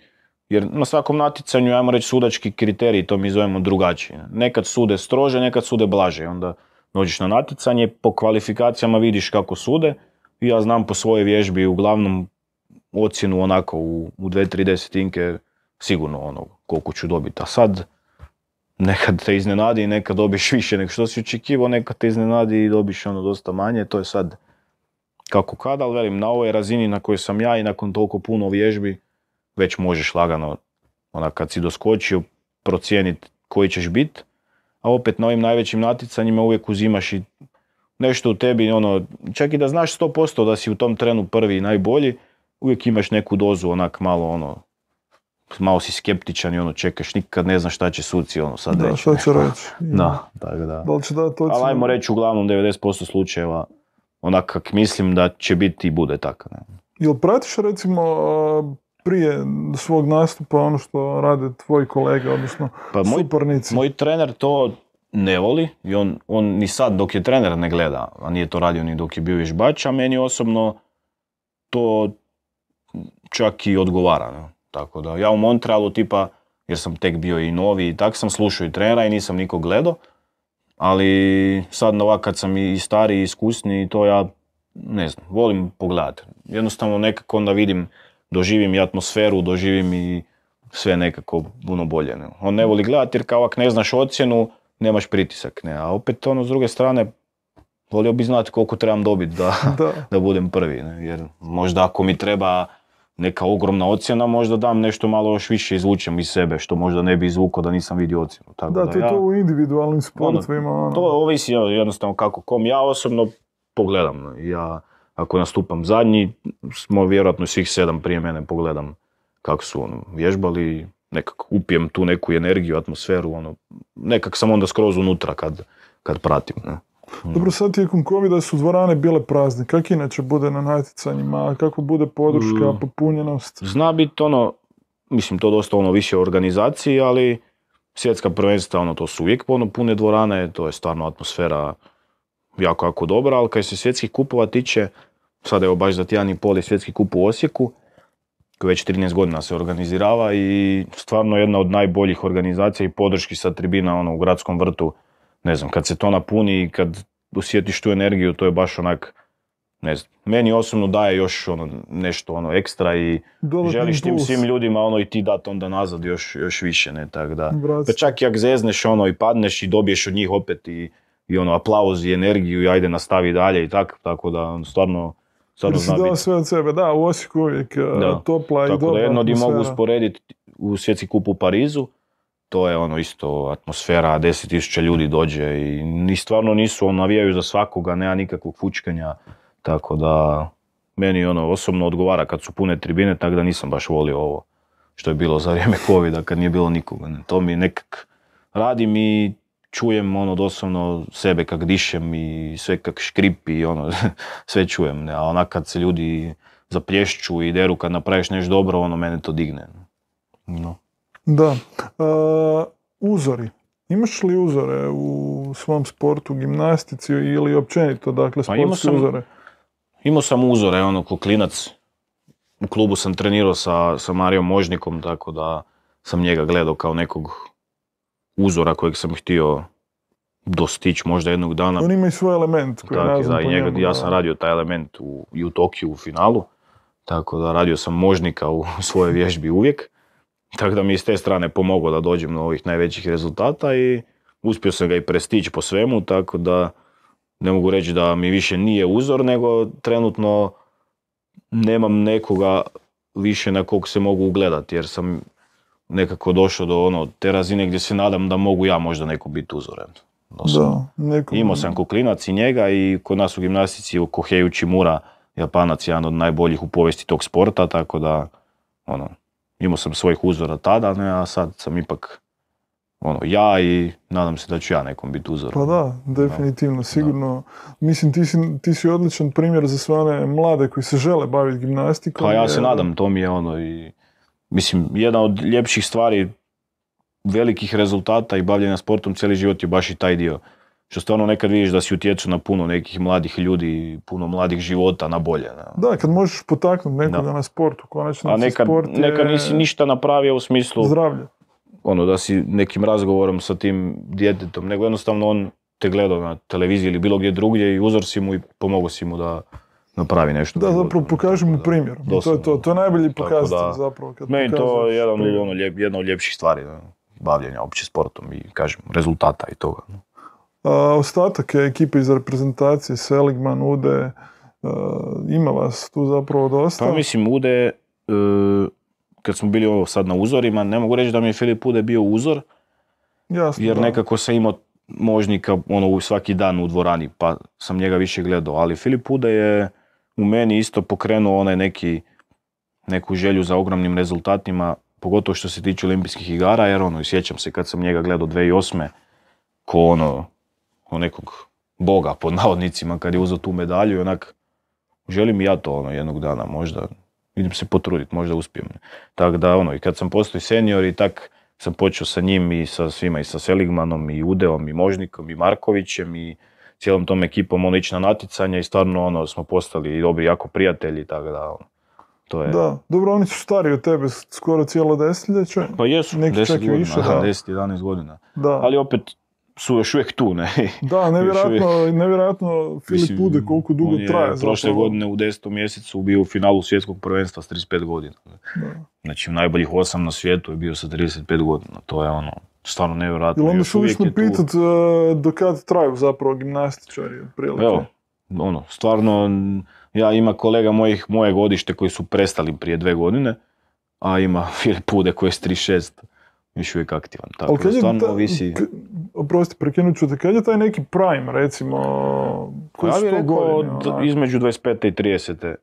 jer na svakom natjecanju, ajmo reći, sudački kriteriji, to mi zovemo drugačije. Nekad sude strože, nekad sude blaže. Onda dođeš na natjecanje, po kvalifikacijama vidiš kako sude. Ja znam po svojoj vježbi uglavnom ocjenu onako u, u dve, tri desetinke sigurno ono koliko ću dobiti. A sad nekad te iznenadi i nekad dobiš više nego što si očekivao, nekad te iznenadi i dobiš ono dosta manje. To je sad kako kada, ali velim, na ovoj razini na kojoj sam ja i nakon toliko puno vježbi, već možeš lagano, Onak kad si doskočio, procijeniti koji ćeš biti, a opet na ovim najvećim natjecanjima uvijek uzimaš i nešto u tebi, ono, čak i da znaš 100% da si u tom trenu prvi i najbolji, uvijek imaš neku dozu onak malo ono, malo si skeptičan i ono čekaš, nikad ne znaš šta će suci ono sad da, Šta reći. Da, tako da. Ali ajmo reći uglavnom 90% slučajeva onak kak mislim da će biti i bude tako. Ne? Jel pratiš recimo prije svog nastupa ono što rade tvoji kolege, odnosno pa moj, Moj trener to ne voli i on, on ni sad dok je trener ne gleda, a nije to radio ni dok je bio išbač, a meni osobno to čak i odgovara. Ne? Tako da ja u Montrealu tipa, jer sam tek bio i novi i tak sam slušao i trenera i nisam nikog gledao, ali sad ovak kad sam i stari i iskusni, to ja ne znam, volim pogledati. Jednostavno nekako onda vidim doživim i atmosferu, doživim i sve nekako puno bolje. On ne voli gledati jer kao ako ne znaš ocjenu, nemaš pritisak. Ne. A opet ono s druge strane, volio bi znati koliko trebam dobiti da, da. budem prvi. Ne. Jer možda ako mi treba neka ogromna ocjena, možda dam nešto malo još više izvučem iz sebe, što možda ne bi izvukao da nisam vidio ocjenu. Tako da, da je to u individualnim sportovima. Ono, to ono. ovisi jednostavno kako kom. Ja osobno pogledam. Ja, ako nastupam zadnji, smo vjerojatno svih sedam prije mene pogledam kako su ono, vježbali, nekako upijem tu neku energiju, atmosferu, ono, nekak sam onda skroz unutra kad, kad pratim. Ne? Mm. Dobro, sad tijekom covid su dvorane bile prazne. Kako inače bude na natjecanjima? Kako bude podrška, mm. popunjenost? Zna biti ono, mislim, to dosta ono više organizaciji, ali svjetska prvenstva, ono, to su uvijek ono, pune dvorane, to je stvarno atmosfera jako, jako dobro, ali kaj se svjetskih kupova tiče, sada evo baš za tjedan i pol je svjetski kup u Osijeku, koji već 13 godina se organizirava i stvarno jedna od najboljih organizacija i podrški sa tribina ono, u gradskom vrtu. Ne znam, kad se to napuni i kad usjetiš tu energiju, to je baš onak, ne znam, meni osobno daje još ono, nešto ono ekstra i želiš tim svim ljudima ono i ti dat onda nazad još, još više, ne, tako da. Pa čak i ak zezneš ono i padneš i dobiješ od njih opet i i ono aplauz i energiju i ajde nastavi dalje i tako, tako da on stvarno stvarno zna biti. sve od sebe, da, u Osijeku uvijek e, topla tako i dobra jedno di mogu usporediti u svjetski kup u Parizu, to je ono isto atmosfera, deset tisuća ljudi dođe i, ni stvarno nisu, on navijaju za svakoga, nema nikakvog fučkanja, tako da meni ono osobno odgovara kad su pune tribine, tako da nisam baš volio ovo što je bilo za vrijeme covida kad nije bilo nikoga. To mi nekak radi mi čujem ono doslovno sebe kak dišem i sve kak škripi i ono sve čujem. Ne? A onak kad se ljudi zaplješću i deru kad napraviš nešto dobro, ono mene to digne. No. Da. Uh, uzori. Imaš li uzore u svom sportu, gimnastici ili općenito, dakle, pa imao sam, uzore? Imao sam uzore, ono, klinac. U klubu sam trenirao sa, sa Marijom Možnikom, tako da sam njega gledao kao nekog uzora kojeg sam htio dostići možda jednog dana. On ima i svoj element koji tako, Ja sam radio taj element u, i u Tokiju u finalu, tako da radio sam možnika u svojoj vježbi uvijek. Tako da mi s te strane pomogao da dođem do ovih najvećih rezultata i uspio sam ga i prestići po svemu, tako da ne mogu reći da mi više nije uzor, nego trenutno nemam nekoga više na kog se mogu ugledati, jer sam nekako došao do ono, te razine gdje se nadam da mogu ja možda neko biti uzoran. Da, neko... Imao sam kuklinac i njega i kod nas u gimnastici u Koheju Mura, Japanac je jedan od najboljih u povijesti tog sporta, tako da ono, imao sam svojih uzora tada, ne, a sad sam ipak ono, ja i nadam se da ću ja nekom biti uzor. Pa da, definitivno, sigurno. Mislim, ti si, ti si odličan primjer za sve one mlade koji se žele baviti gimnastikom. Pa ja se nadam, to mi je ono i Mislim, jedna od ljepših stvari, velikih rezultata i bavljenja sportom cijeli život je baš i taj dio. Što stvarno nekad vidiš da si utječu na puno nekih mladih ljudi, puno mladih života na bolje. Da, kad možeš potaknuti nekoga na sport, konačno nekad, sport je... nekad nisi ništa napravio u smislu... zdravlja. Ono, da si nekim razgovorom sa tim djetetom, nego jednostavno on te gledao na televiziji ili bilo gdje drugdje i uzor si mu i pomogao si mu da napravi nešto. Da, zapravo mu primjer. To je, to, to je najbolji pokazatelj zapravo. Kad meni to je ono ljep, jedna od ljepših stvari da, bavljenja opće sportom i kažem rezultata i toga. A, ostatak je ekipe iz reprezentacije, Seligman, Ude, e, ima vas tu zapravo dosta. Pa mislim Ude, e, kad smo bili ovo sad na uzorima, ne mogu reći da mi je Filip Ude bio uzor, Jasno, jer nekako se imao možnika ono, svaki dan u dvorani, pa sam njega više gledao. Ali Filip Ude je u meni isto pokrenuo onaj neki, neku želju za ogromnim rezultatima, pogotovo što se tiče olimpijskih igara, jer ono, sjećam se kad sam njega gledao 2008. ko ono, ko nekog boga pod navodnicima kad je uzeo tu medalju i onak, želim i ja to ono jednog dana, možda, idem se potruditi, možda uspijem. Tako da ono, i kad sam postao senior i tak sam počeo sa njim i sa svima, i sa Seligmanom, i Udeom, i Možnikom, i Markovićem, i cijelom tom ekipom ono, ići na natjecanje i stvarno ono, smo postali dobri jako prijatelji, tako da ono, to je... Da, dobro, oni su stari od tebe, skoro cijelo desetljeće. Pa jesu, Neki čak godina, više, da. 10-11 godina. Da. Ali opet su još uvijek tu, ne? Da, nevjerojatno, nevjerojatno Filip Pude koliko dugo on je traje. prošle godine u 10. mjesecu bio u finalu svjetskog prvenstva s 35 godina. Da. Znači, najboljih osam na svijetu je bio sa 35 godina. To je ono, stvarno nevjerojatno. Ili onda suvišno pitat tu... E, do kad traju zapravo gimnastičari prilike. Evo, ono, stvarno, ja ima kolega mojih, moje godište koji su prestali prije dve godine, a ima Filip Pude koji je s 36 još uvijek aktivan. Tako da, stvarno ovisi... oprosti, prekinut ću te, kad je taj neki prime, recimo, koji ja su to godine? Ono? između 25. i 30.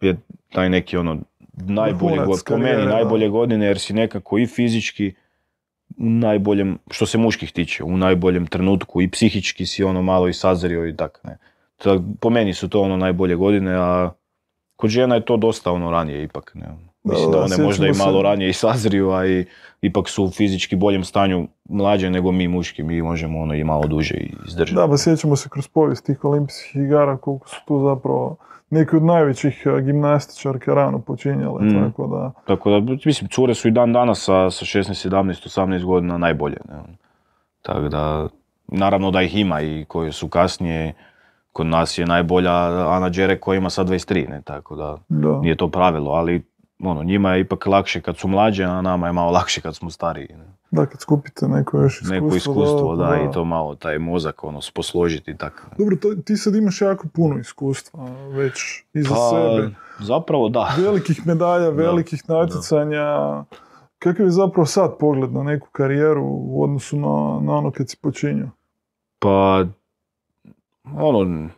je taj neki ono najbolje godine, po meni najbolje godine jer si nekako i fizički u najboljem, što se muških tiče, u najboljem trenutku i psihički si ono malo i sazrio i tak ne. po meni su to ono najbolje godine, a kod žena je to dosta ono ranije ipak. Ne. Mislim da, one možda i malo ranije i sazriju, a i ipak su u fizički boljem stanju mlađe nego mi muški, mi možemo ono i malo duže izdržati. Da, pa sjećamo se kroz povijest tih olimpijskih igara koliko su tu zapravo neki od najvećih e, gimnastičarke rano počinjale, mm. tako da... Tako da, mislim, cure su i dan danas sa, sa 16, 17, 18 godina najbolje. Ne? Ono. Tako da, naravno da ih ima i koje su kasnije, kod nas je najbolja Ana Đere koja ima sad 23, ne? tako da, da, nije to pravilo, ali ono, njima je ipak lakše kad su mlađe, a nama je malo lakše kad smo stariji. Ne? Da, kad skupite neko još iskustvo. Neko iskustvo, da, i to malo, taj mozak, ono, posložiti tako. Dobro, to, ti sad imaš jako puno iskustva već iza pa, sebe. Zapravo, da. Velikih medalja, velikih natjecanja. Kakav je zapravo sad pogled na neku karijeru u odnosu na, ono kad si počinio? Pa, ono,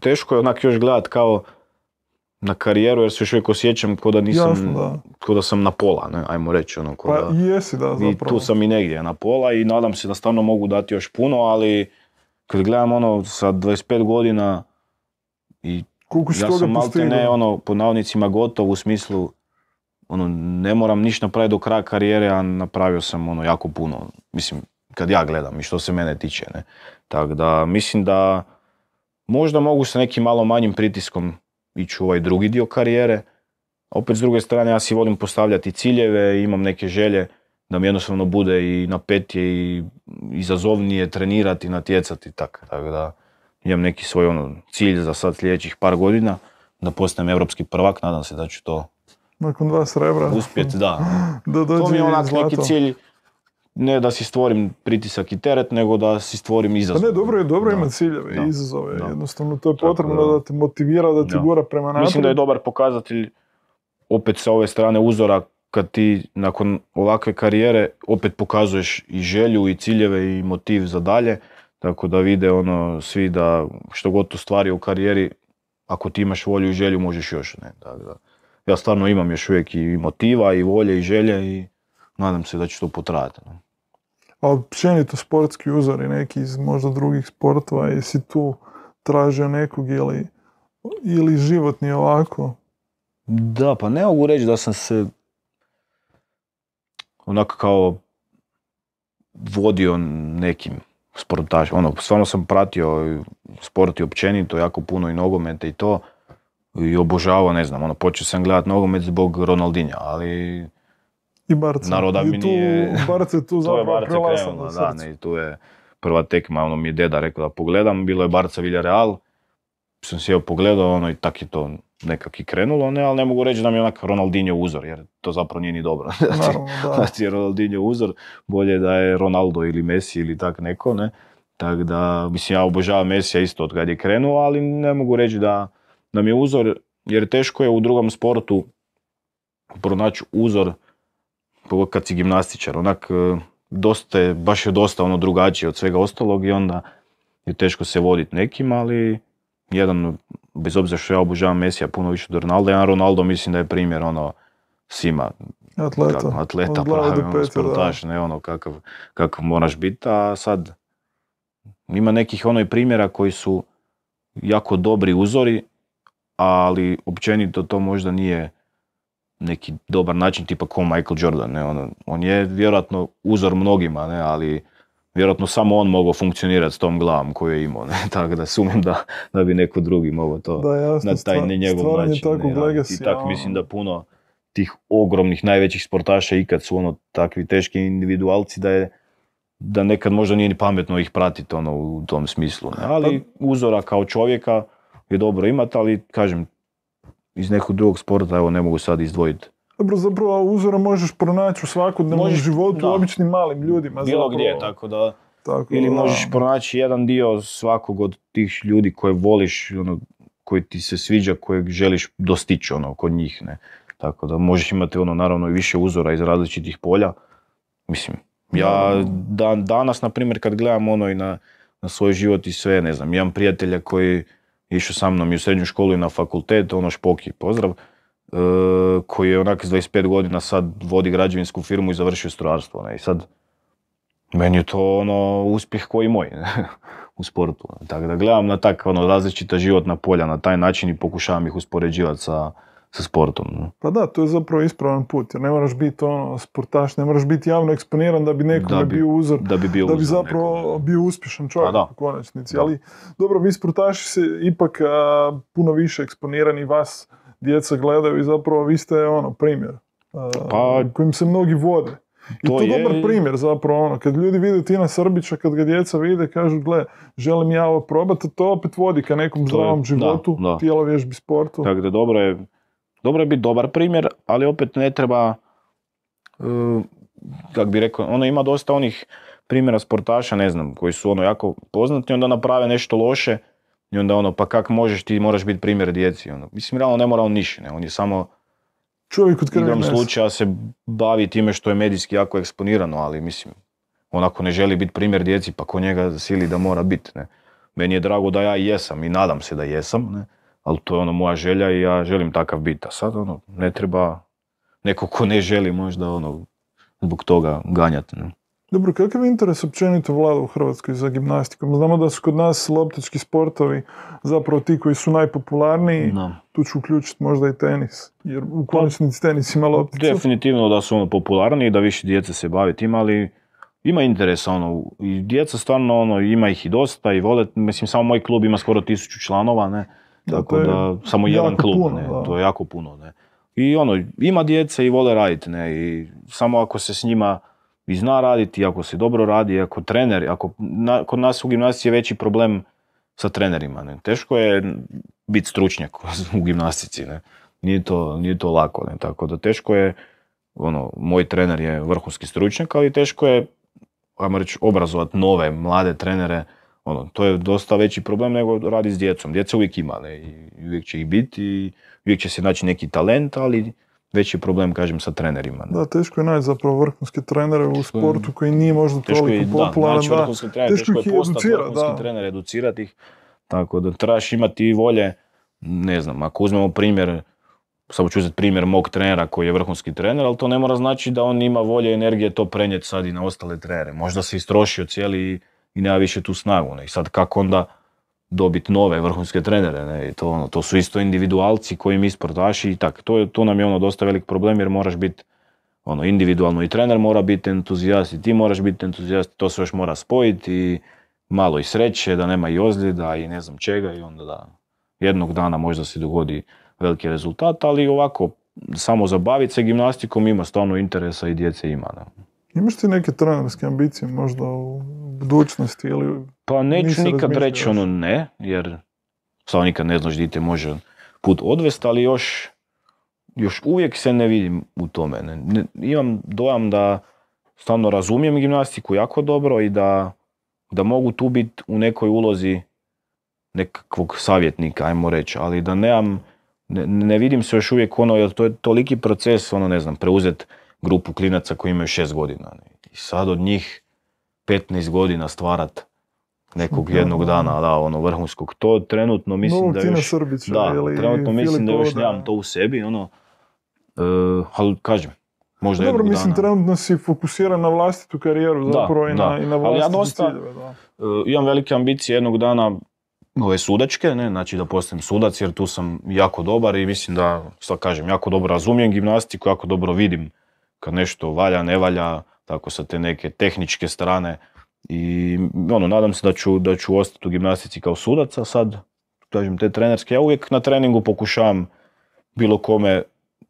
teško je onak još gledat kao, na karijeru jer se još uvijek osjećam kao da nisam, da. sam na pola, ne, ajmo reći. Ono, ko pa jesi, da, zapravo. I tu sam i negdje na pola i nadam se da stvarno mogu dati još puno, ali kad gledam ono sa 25 godina i Koliko ja sam malte ne ono, po navnicima gotov u smislu ono, ne moram ništa napraviti do kraja karijere, a napravio sam ono jako puno. Mislim, kad ja gledam i što se mene tiče. Ne. Tako da mislim da možda mogu sa nekim malo manjim pritiskom ići u ovaj drugi dio karijere. opet s druge strane ja si volim postavljati ciljeve, imam neke želje da mi jednostavno bude i napetije i izazovnije trenirati, natjecati tak. Tako da imam neki svoj ono, cilj za sad sljedećih par godina da postanem europski prvak, nadam se da ću to nakon dva srebra uspjeti, da. da to mi je onak neki cilj ne da si stvorim pritisak i teret, nego da si stvorim izazove. Pa ne, dobro je, dobro ima ciljeve i izazove. Jednostavno, to je potrebno da, te motivira, da ti gura prema naprijed. Mislim da je dobar pokazatelj, opet sa ove strane uzora, kad ti nakon ovakve karijere opet pokazuješ i želju i ciljeve i motiv za dalje. Tako da vide ono svi da što god to stvari u karijeri, ako ti imaš volju i želju možeš još. Ne? da. Ja stvarno imam još uvijek i motiva i volje i želje i nadam se da će to potrajati. Ne? A pa općenito sportski uzori neki iz možda drugih sportova, jesi tu tražio nekog ili, ili životni ovako? Da, pa ne mogu reći da sam se onako kao vodio nekim sportašima. Ono, stvarno sam pratio sport i općenito, jako puno i nogometa i to. I obožavao, ne znam, ono, počeo sam gledati nogomet zbog Ronaldinja, ali i Barca. Naroda I tu, nije... Barca tu zapravo Da, tu je prva tekma, ono mi je deda rekao da pogledam, bilo je Barca real sam sjeo pogledao, ono i tak je to nekak i krenulo, ne, ali ne mogu reći da mi je onak Ronaldinho uzor, jer to zapravo nije ni dobro. Znači, da. znači, je Ronaldinho uzor, bolje da je Ronaldo ili Messi ili tak neko, ne. Tako da, mislim, ja obožavam Messija isto od kad je krenuo, ali ne mogu reći da, nam je uzor, jer teško je u drugom sportu pronaći uzor kad si gimnastičar, onak e, dosta je, baš je dosta ono drugačije od svega ostalog i onda je teško se voditi nekim, ali jedan, bez obzira što ja obožavam Mesija puno više od Ronaldo, jedan Ronaldo mislim da je primjer ono svima. Atleta. Kak, atleta ono, sportaš, ne ono kakav, kakav moraš biti, a sad ima nekih ono i primjera koji su jako dobri uzori, ali općenito to možda nije neki dobar način, tipa ko Michael Jordan. Ne? On, on je vjerojatno uzor mnogima, ne? ali vjerojatno samo on mogao funkcionirati s tom glavom koju je imao. Ne? Tako da sumnjam da, da bi neko drugi mogao to da, na taj njegov način. Tako I tak, mislim da puno tih ogromnih, najvećih sportaša ikad su ono takvi teški individualci da je da nekad možda nije ni pametno ih pratiti ono u tom smislu. Ne? Pa- ali uzora kao čovjeka je dobro imati, ali kažem, iz nekog drugog sporta, evo ne mogu sad izdvojiti. Dobro, zapravo uzora možeš pronaći u svakodnevnom životu da. običnim malim ljudima. Bilo gdje, tako da. Tako, ili možeš pronaći jedan dio svakog od tih ljudi koje voliš, ono, koji ti se sviđa, kojeg želiš dostići ono, kod njih. Ne? Tako da možeš imati ono, naravno i više uzora iz različitih polja. Mislim, ja dan, danas, na primjer, kad gledam ono i na, na svoj život i sve, ne znam, imam prijatelja koji išao sa mnom i u srednju školu i na fakultet, ono Špoki, pozdrav, e, koji je onak s 25 godina sad vodi građevinsku firmu i završio strojarstvo. Ne? I sad, meni je to ono uspjeh koji moj u sportu. Tako da gledam na tak ono, različita životna polja na taj način i pokušavam ih uspoređivati sa, sa sportom. Ne? Pa da, to je zapravo ispravan put. Jer ne moraš biti ono, sportaš, ne moraš biti javno eksponiran da bi nekome bi, bio uzor, da bi, bio da bi zapravo bio uspješan čovjek pa u konačnici. Ali dobro, vi sportaši se ipak puno više eksponirani vas djeca gledaju i zapravo vi ste ono primjer pa, kojim se mnogi vode. I to, je dobar primjer zapravo ono, kad ljudi vide Tina Srbića, kad ga djeca vide, kažu gle, želim ja ovo probati, to opet vodi ka nekom zdravom životu, tijelo vježbi sportu. Tako da dobro je dobro je biti dobar primjer, ali opet ne treba, e, kak bi rekao, ono ima dosta onih primjera sportaša, ne znam, koji su ono jako poznati, onda naprave nešto loše i onda ono, pa kak možeš, ti moraš biti primjer djeci. Ono. Mislim, realno ne mora on niš ne, on je samo čovjek od igrom slučaja se bavi time što je medijski jako eksponirano, ali mislim, on ako ne želi biti primjer djeci, pa ko njega sili da mora biti, ne. Meni je drago da ja jesam i nadam se da jesam, ne ali to je ono moja želja i ja želim takav biti. A sad ono, ne treba neko ko ne želi možda ono, zbog toga ganjati. Ne? Dobro, kakav interes općenito vlada u Hrvatskoj za gimnastikom? Znamo da su kod nas loptički sportovi zapravo ti koji su najpopularniji. No. Tu ću uključiti možda i tenis, jer u pa, konačnici tenis ima lopticu. Definitivno da su ono popularni i da više djece se bavi tim, ali ima interesa ono, i djeca stvarno ono, ima ih i dosta i vole, mislim samo moj klub ima skoro tisuću članova, ne tako da, samo jedan klub, ne, to je jako puno, ne. I ono, ima djece i vole raditi, ne, i samo ako se s njima i zna raditi, ako se dobro radi, ako trener, ako, kod nas u gimnastici je veći problem sa trenerima, ne. Teško je biti stručnjak u gimnastici, ne. Nije to, nije to lako, ne, tako da teško je, ono, moj trener je vrhunski stručnjak, ali teško je, ajmo reći, obrazovati nove, mlade trenere, ono, to je dosta veći problem nego radi s djecom. Djeca uvijek ima, ne? I uvijek će ih biti uvijek će se naći neki talent, ali veći je problem, kažem, sa trenerima. Da, teško je naći zapravo vrhunske trenere u sportu koji nije možda teško toliko je, popularan. Da, naći da, trener, teško, teško je postati vrhunski trener, educirati ih. Tako da trebaš imati volje, ne znam, ako uzmemo primjer, samo ću uzeti primjer mog trenera koji je vrhunski trener, ali to ne mora znači da on ima volje i energije to prenijeti sad i na ostale trenere. Možda se istrošio cijeli i nema više tu snagu. Ne? I sad kako onda dobiti nove vrhunske trenere. Ne? to, ono, to su isto individualci koji mi sportaši i tako. To, to nam je ono dosta velik problem jer moraš biti ono, individualno i trener mora biti entuzijast i ti moraš biti entuzijast. To se još mora spojiti i malo i sreće, da nema i ozljeda i ne znam čega i onda da jednog dana možda se dogodi veliki rezultat, ali ovako samo zabaviti se gimnastikom ima stvarno interesa i djece ima. Imaš ti neke trenerske ambicije možda u budućnosti ili... Pa neću nikad reći ono ne, jer samo nikad ne znaš gdje te može put odvesti, ali još, još uvijek se ne vidim u tome. imam dojam da stvarno razumijem gimnastiku jako dobro i da, da mogu tu biti u nekoj ulozi nekakvog savjetnika, ajmo reći, ali da nemam, ne, ne vidim se još uvijek ono, jer to je toliki proces, ono ne znam, preuzet grupu klinaca koji imaju šest godina. I sad od njih 15 godina stvarat nekog jednog dana, da, ono, vrhunskog. To trenutno mislim da još... da, trenutno mislim da još nemam to u sebi, ono, e, ali kažem, možda Dobro, mislim, trenutno si fokusiran na vlastitu karijeru zapravo i, na, i ali ja e, imam velike ambicije jednog dana ove sudačke, ne, znači da postanem sudac jer tu sam jako dobar i mislim da, sad kažem, jako dobro razumijem gimnastiku, jako dobro vidim kad nešto valja, ne valja, tako sa te neke tehničke strane. I ono, nadam se da ću, da ću ostati u gimnastici kao sudac, a sad, kažem, te trenerske, ja uvijek na treningu pokušavam bilo kome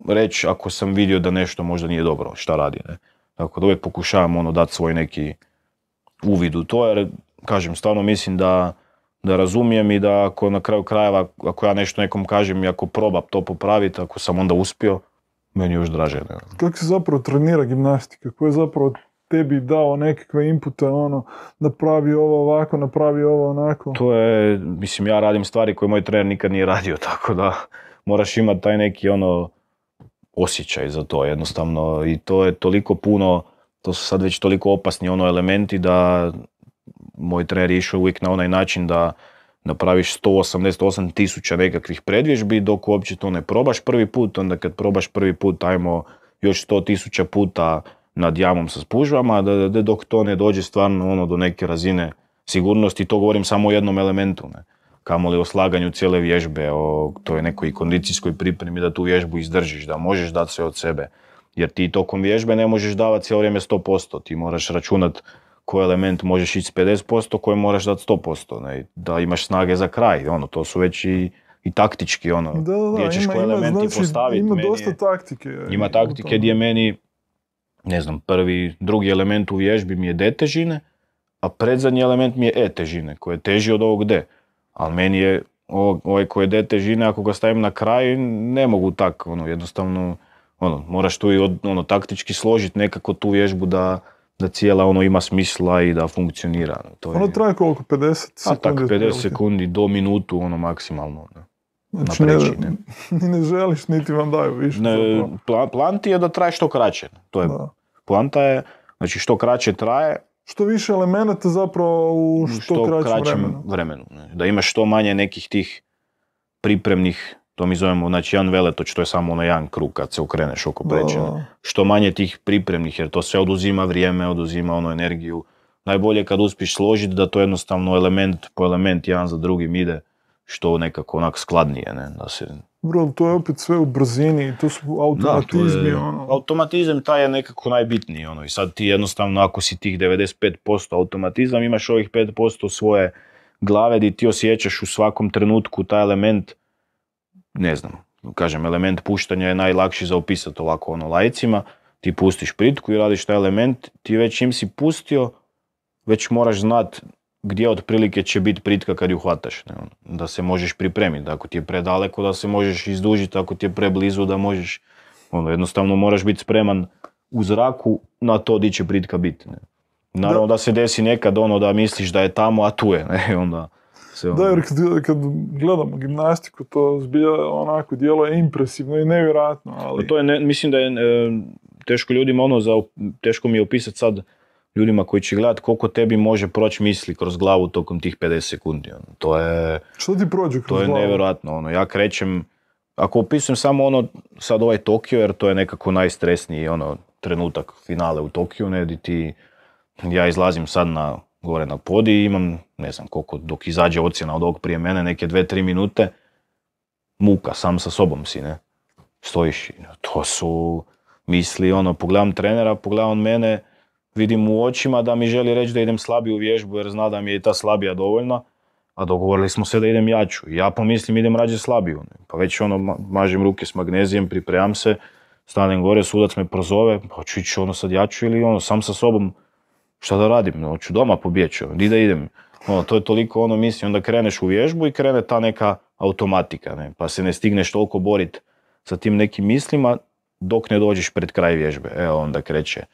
reći ako sam vidio da nešto možda nije dobro, šta radi, ne. Tako da uvijek pokušavam ono dati svoj neki uvid u to, jer kažem, stvarno mislim da, da razumijem i da ako na kraju krajeva, ako ja nešto nekom kažem i ako probam to popraviti, ako sam onda uspio, meni još draže. Kako se zapravo trenira gimnastika? Ko je zapravo tebi dao nekakve inpute, ono, napravi ovo ovako, napravi ovo onako? To je, mislim, ja radim stvari koje moj trener nikad nije radio, tako da moraš imati taj neki, ono, osjećaj za to jednostavno i to je toliko puno, to su sad već toliko opasni ono elementi da moj trener je išao uvijek na onaj način da napraviš 188 tisuća nekakvih predvježbi dok uopće to ne probaš prvi put, onda kad probaš prvi put ajmo još 100 tisuća puta nad jamom sa spužvama, da, da, dok to ne dođe stvarno ono do neke razine sigurnosti, to govorim samo o jednom elementu. Ne? kamoli o slaganju cijele vježbe, o toj nekoj kondicijskoj pripremi da tu vježbu izdržiš, da možeš dati sve od sebe. Jer ti tokom vježbe ne možeš davati cijelo vrijeme 100%, ti moraš računati koji element možeš ići s 50%, koji moraš dati 100%, ne, da imaš snage za kraj, ono, to su već i, taktički, ono, da, da, gdje ćeš koji element znači, postaviti. Ima meni dosta je, taktike. E, ima taktike gdje meni, ne znam, prvi, drugi element u vježbi mi je D težine, a predzadnji element mi je E težine, koji je teži od ovog D. Ali meni je ovaj koji je D težine, ako ga stavim na kraj, ne mogu tako, ono, jednostavno, ono, moraš tu i ono, taktički složiti nekako tu vježbu da, da cijela ono ima smisla i da funkcionira. To ono traje koliko? 50 sekundi? A tak, 50 sekundi do minutu ono maksimalno. Ono, znači, ne. Znači, ne, želiš, niti vam daju više. Ne, plan, ti je da traje što kraće. To je, Planta je, znači što kraće traje, što više elemenata zapravo u što, što kraćem, vremenu. vremenu Da imaš što manje nekih tih pripremnih to mi zovemo, znači jedan veletoč, to je samo ono jedan krug kad se okreneš oko prečine. Što manje tih pripremnih, jer to sve oduzima vrijeme, oduzima ono energiju. Najbolje kad uspiš složiti da to jednostavno element po element jedan za drugim ide što nekako onak skladnije, ne, da se... Bro, to je opet sve u brzini, to su automatizmi, da, ono. je, Automatizam taj je nekako najbitniji, ono, i sad ti jednostavno ako si tih 95% automatizam, imaš ovih 5% svoje glave di ti osjećaš u svakom trenutku taj element ne znam, kažem, element puštanja je najlakši za opisati ovako ono lajcima. Ti pustiš pritku i radiš taj element, ti već im si pustio, već moraš znat gdje otprilike će biti pritka kad ju hvataš. Ne? Ono, da se možeš pripremiti, ako ti je predaleko da se možeš izdužiti, ako ti je preblizu da možeš, ono, jednostavno moraš biti spreman u zraku na to di će pritka biti. Ne? Naravno da. da se desi nekad ono da misliš da je tamo, a tu je, ne? onda ono- da, jer kad, kad gledamo gimnastiku, to zbilja onako djelo je impresivno i nevjerojatno. Ali... E, to je, ne, mislim da je e, teško ljudima ono, za, teško mi je opisati sad ljudima koji će gledat koliko tebi može proći misli kroz glavu tokom tih 50 sekundi. Ono. To je... Što ti prođe kroz To je nevjerojatno. Ono. Ja krećem, ako opisujem samo ono, sad ovaj Tokio, jer to je nekako najstresniji ono, trenutak finale u Tokiju, ne, ti, ja izlazim sad na gore na podi imam, ne znam koliko, dok izađe ocjena od ovog prije mene, neke dve, tri minute, muka, sam sa sobom si, ne. Stojiš i to su misli, ono, pogledam trenera, pogledam mene, vidim u očima da mi želi reći da idem slabiju vježbu jer zna da mi je i ta slabija dovoljna, a dogovorili smo se da idem jaču. Ja pomislim idem rađe slabiju. Pa već ono, mažem ruke s magnezijem, pripremam se, stanem gore, sudac me prozove, pa ići ono sad jaču ili ono, sam sa sobom Šta da radim? Hoću doma pobjeću ono, di da idem? Ono, to je toliko ono misli, onda kreneš u vježbu i krene ta neka automatika, ne? pa se ne stigneš toliko borit sa tim nekim mislima dok ne dođeš pred kraj vježbe. Evo onda kreće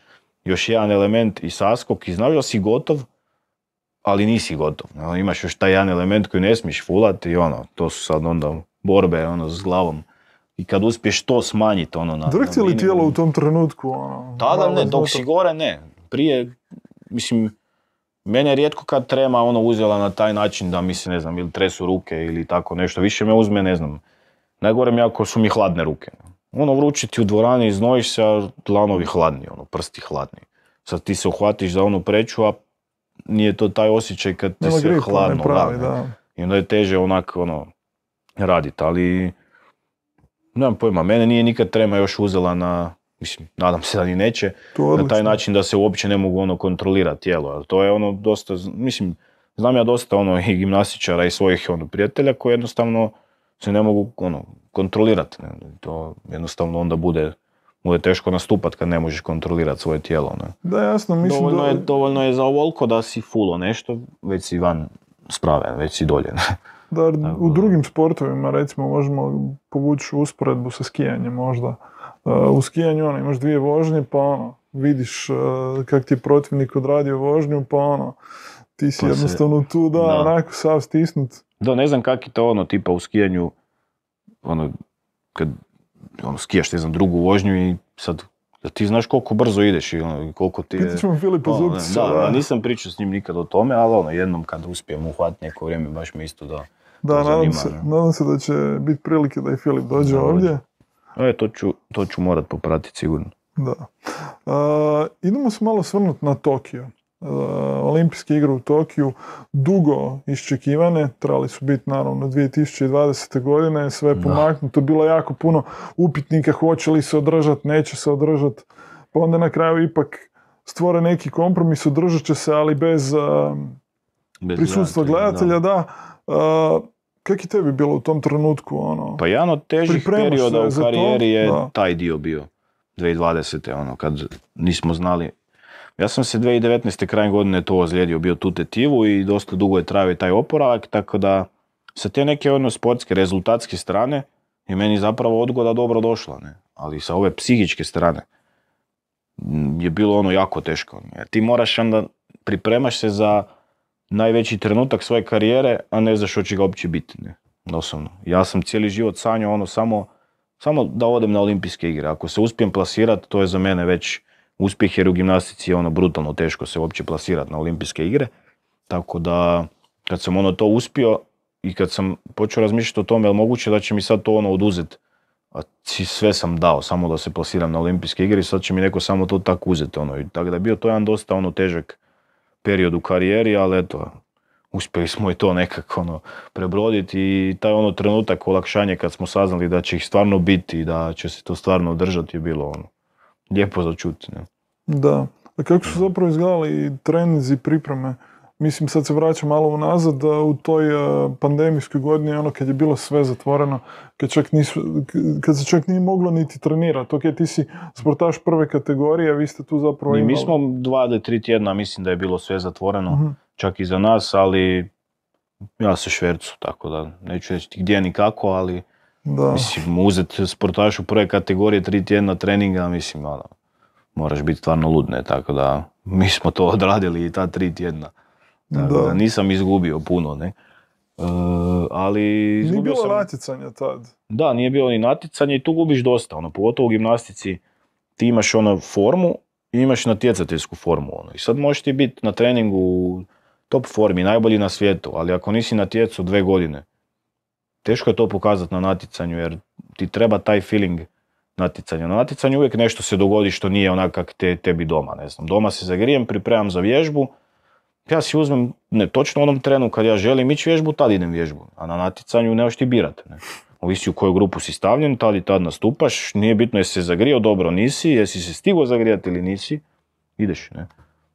još jedan element i saskok i znaš da si gotov, ali nisi gotov. imaš još taj jedan element koji ne smiješ fulati i ono, to su sad onda borbe ono, s glavom. I kad uspiješ to smanjiti, ono... Na, Drhti li tijelo u tom trenutku? Ono, Tada ne, dok si gore ne. Prije mislim, mene je rijetko kad trema ono uzela na taj način da mi se, ne znam, ili tresu ruke ili tako nešto. Više me uzme, ne znam, najgore mi ako su mi hladne ruke. Ono vruće ti u dvorani, iznojiš se, a dlanovi hladni, ono, prsti hladni. Sad ti se uhvatiš za onu preču, a nije to taj osjećaj kad ti se hladno pravi, I onda je teže onak, ono, raditi, ali nemam pojma, mene nije nikad trema još uzela na, mislim, nadam se da ni neće, na taj način da se uopće ne mogu ono kontrolirati tijelo. to je ono dosta, mislim, znam ja dosta ono i gimnastičara i svojih ono prijatelja koji jednostavno se ne mogu ono, kontrolirati. To jednostavno onda bude bude teško nastupat kad ne možeš kontrolirati svoje tijelo. Ne? Da, jasno, mislim dovoljno Je, dovoljno je za ovoliko da si fulo nešto, već si van sprave, već si dolje. Ne? Da, u drugim sportovima recimo možemo povući usporedbu sa skijanjem možda. E, u skijanju ono, imaš dvije vožnje, pa ono, vidiš e, kak ti je protivnik odradio vožnju, pa ono, ti si pa jednostavno tu, da, da, sav stisnut. Da, ne znam kak je to ono, tipa u skijanju, ono, kad ono, skijaš, ne znam, drugu vožnju i sad da ti znaš koliko brzo ideš i ono, koliko ti ćemo Filipa ono, da, nisam pričao s njim nikad o tome, ali ono, jednom kad uspijem uhvatiti neko vrijeme, baš mi isto da... Da, nadam se, se, da će biti prilike da i Filip dođe ovdje. E, to ću, to ću morat popratiti sigurno. Da. idemo se malo svrnuti na Tokio. olimpijske igre u Tokiju dugo iščekivane, trebali su biti naravno 2020. godine, sve je pomaknuto, bilo je jako puno upitnika hoće li se održati, neće se održati, pa onda na kraju ipak stvore neki kompromis, održat će se, ali bez, uh, bez prisustva gledatelja, da. Kak je tebi bilo u tom trenutku? Ono, pa jedan od težih perioda u karijeri je taj dio bio. 2020. ono, kad nismo znali. Ja sam se 2019. krajem godine to ozlijedio, bio tu tetivu i dosta dugo je trajao taj oporavak, tako da sa te neke ono sportske, rezultatske strane je meni zapravo odgoda dobro došla, ne? ali sa ove psihičke strane je bilo ono jako teško. Ono. ti moraš onda, pripremaš se za najveći trenutak svoje karijere, a ne znaš će ga uopće biti. Ne? Doslovno. Ja sam cijeli život sanjao ono samo, samo da odem na olimpijske igre. Ako se uspijem plasirati, to je za mene već uspjeh jer u gimnastici je ono brutalno teško se uopće plasirati na olimpijske igre. Tako da kad sam ono to uspio i kad sam počeo razmišljati o tome je moguće da će mi sad to ono oduzet a sve sam dao samo da se plasiram na olimpijske igre i sad će mi neko samo to tako uzeti ono. I tako da je bio to jedan dosta ono težak period u karijeri, ali eto, uspjeli smo i to nekako ono, prebroditi i taj ono trenutak olakšanje kad smo saznali da će ih stvarno biti i da će se to stvarno održati je bilo ono, lijepo za čuti. Ne? Da, a kako su zapravo izgledali i pripreme? Mislim, sad se vraćam malo unazad, u toj eh, pandemijskoj godini, ono kad je bilo sve zatvoreno, kad, čak nisu, kad se čak nije moglo niti trenirati. Ok, ti si sportaš prve kategorije, vi ste tu zapravo imali... Mi smo dva do tri tjedna, mislim da je bilo sve zatvoreno, mhm. čak i za nas, ali ja se švercu, tako da neću reći gdje ni kako, ali mislim, uzeti sportašu prve kategorije tri tjedna treninga, mislim, ono, moraš biti stvarno ludne, tako da mi smo to odradili i ta tri tjedna nisam izgubio puno, ne. E, ali nije bilo sam... natjecanja tad. Da, nije bilo ni natjecanja i tu gubiš dosta, ono, pogotovo u gimnastici ti imaš ono formu i imaš natjecateljsku formu, ono. I sad možeš ti biti na treningu u top formi, najbolji na svijetu, ali ako nisi natjecao dve godine, teško je to pokazati na natjecanju, jer ti treba taj feeling natjecanja. Na natjecanju uvijek nešto se dogodi što nije onak kak te, tebi doma, ne znam. Doma se zagrijem, pripremam za vježbu, ja si uzmem, ne, točno u onom trenu kad ja želim ići vježbu, tad idem vježbu. A na naticanju nemaš ti birat. Ovisi u koju grupu si stavljen, tad i tad nastupaš. Nije bitno jesi se zagrijao dobro, nisi, jesi se stigo zagrijati ili nisi, ideš. Ne?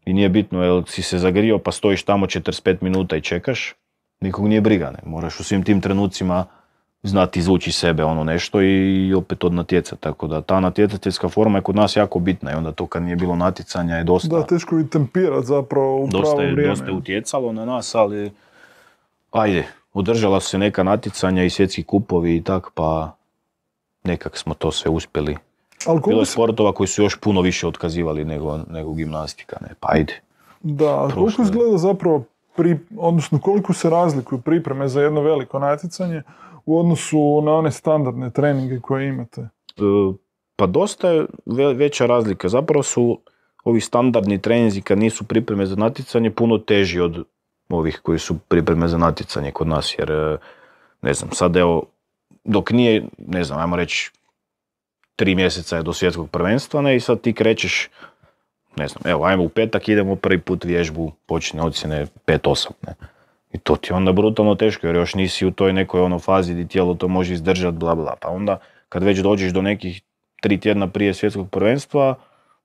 I nije bitno jel si se zagrijao pa stojiš tamo 45 minuta i čekaš. Nikog nije briga, ne? Moraš u svim tim trenucima znati izvući sebe ono nešto i opet od natjecati, Tako da ta natjecateljska forma je kod nas jako bitna i onda to kad nije bilo natjecanja je dosta... Da, teško i tempirat zapravo u dosta Dosta utjecalo na nas, ali ajde, održala su se neka natjecanja i svjetski kupovi i tak, pa nekak smo to sve uspjeli. bilo je sportova koji su još puno više otkazivali nego, nego gimnastika, ne, pa ajde. Da, koliko izgleda zapravo, pri, odnosno koliko se razlikuju pripreme za jedno veliko natjecanje, u odnosu na one standardne treninge koje imate? E, pa dosta je veća razlika. Zapravo su ovi standardni treninzi kad nisu pripreme za natjecanje puno teži od ovih koji su pripreme za natjecanje kod nas. Jer, e, ne znam, sad evo, dok nije, ne znam, ajmo reći, tri mjeseca je do svjetskog prvenstva ne, i sad ti krećeš, ne znam, evo, ajmo u petak, idemo prvi put vježbu, počne ocjene 5-8. Ne. I to ti je onda brutalno teško jer još nisi u toj nekoj ono fazi gdje tijelo to može izdržati, bla bla. Pa onda kad već dođeš do nekih tri tjedna prije svjetskog prvenstva,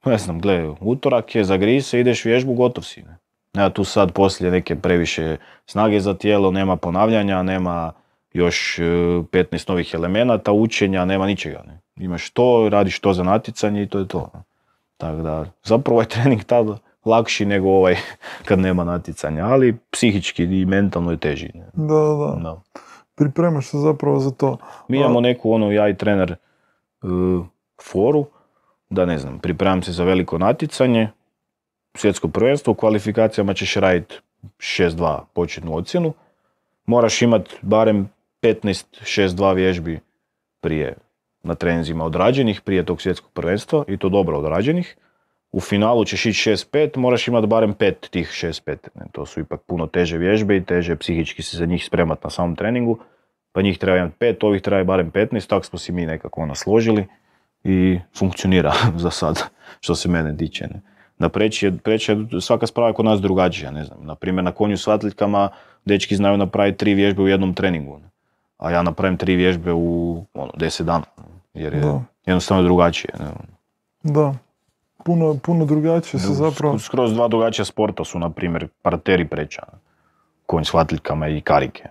ne znam, gle, utorak je, zagri se, ideš vježbu, gotov si. Ne? Nema tu sad poslije neke previše snage za tijelo, nema ponavljanja, nema još 15 e, novih elemenata, učenja, nema ničega. Imaš to, radiš to za naticanje i to je to. Tako da, zapravo je ovaj trening tada lakši nego ovaj kad nema natjecanja, ali psihički i mentalno je teži. Da, da, da. Pripremaš se zapravo za to. Mi imamo neku ono, ja i trener, e, foru, da ne znam, pripremam se za veliko natjecanje, svjetsko prvenstvo, u kvalifikacijama ćeš raditi 6-2 početnu ocjenu, moraš imati barem 15-6-2 vježbi prije na trenzima odrađenih, prije tog svjetskog prvenstva i to dobro odrađenih u finalu ćeš ići 6-5, moraš imati barem 5 tih 6-5. E, to su ipak puno teže vježbe i teže psihički se za njih spremati na samom treningu. Pa njih treba imati pet, ovih treba barem 15, tako smo si mi nekako nasložili. složili i funkcionira za sad, što se mene tiče. Na preći je, svaka sprava kod nas drugačija, ne znam. Naprimjer, na konju s vatljkama dečki znaju napraviti tri vježbe u jednom treningu. A ja napravim tri vježbe u ono, deset dana, jer je jednostavno drugačije. Ne. Ono. Da puno, puno drugačije se zapravo... Skroz dva drugačija sporta su, na primjer, parteri preča, konj s i karike.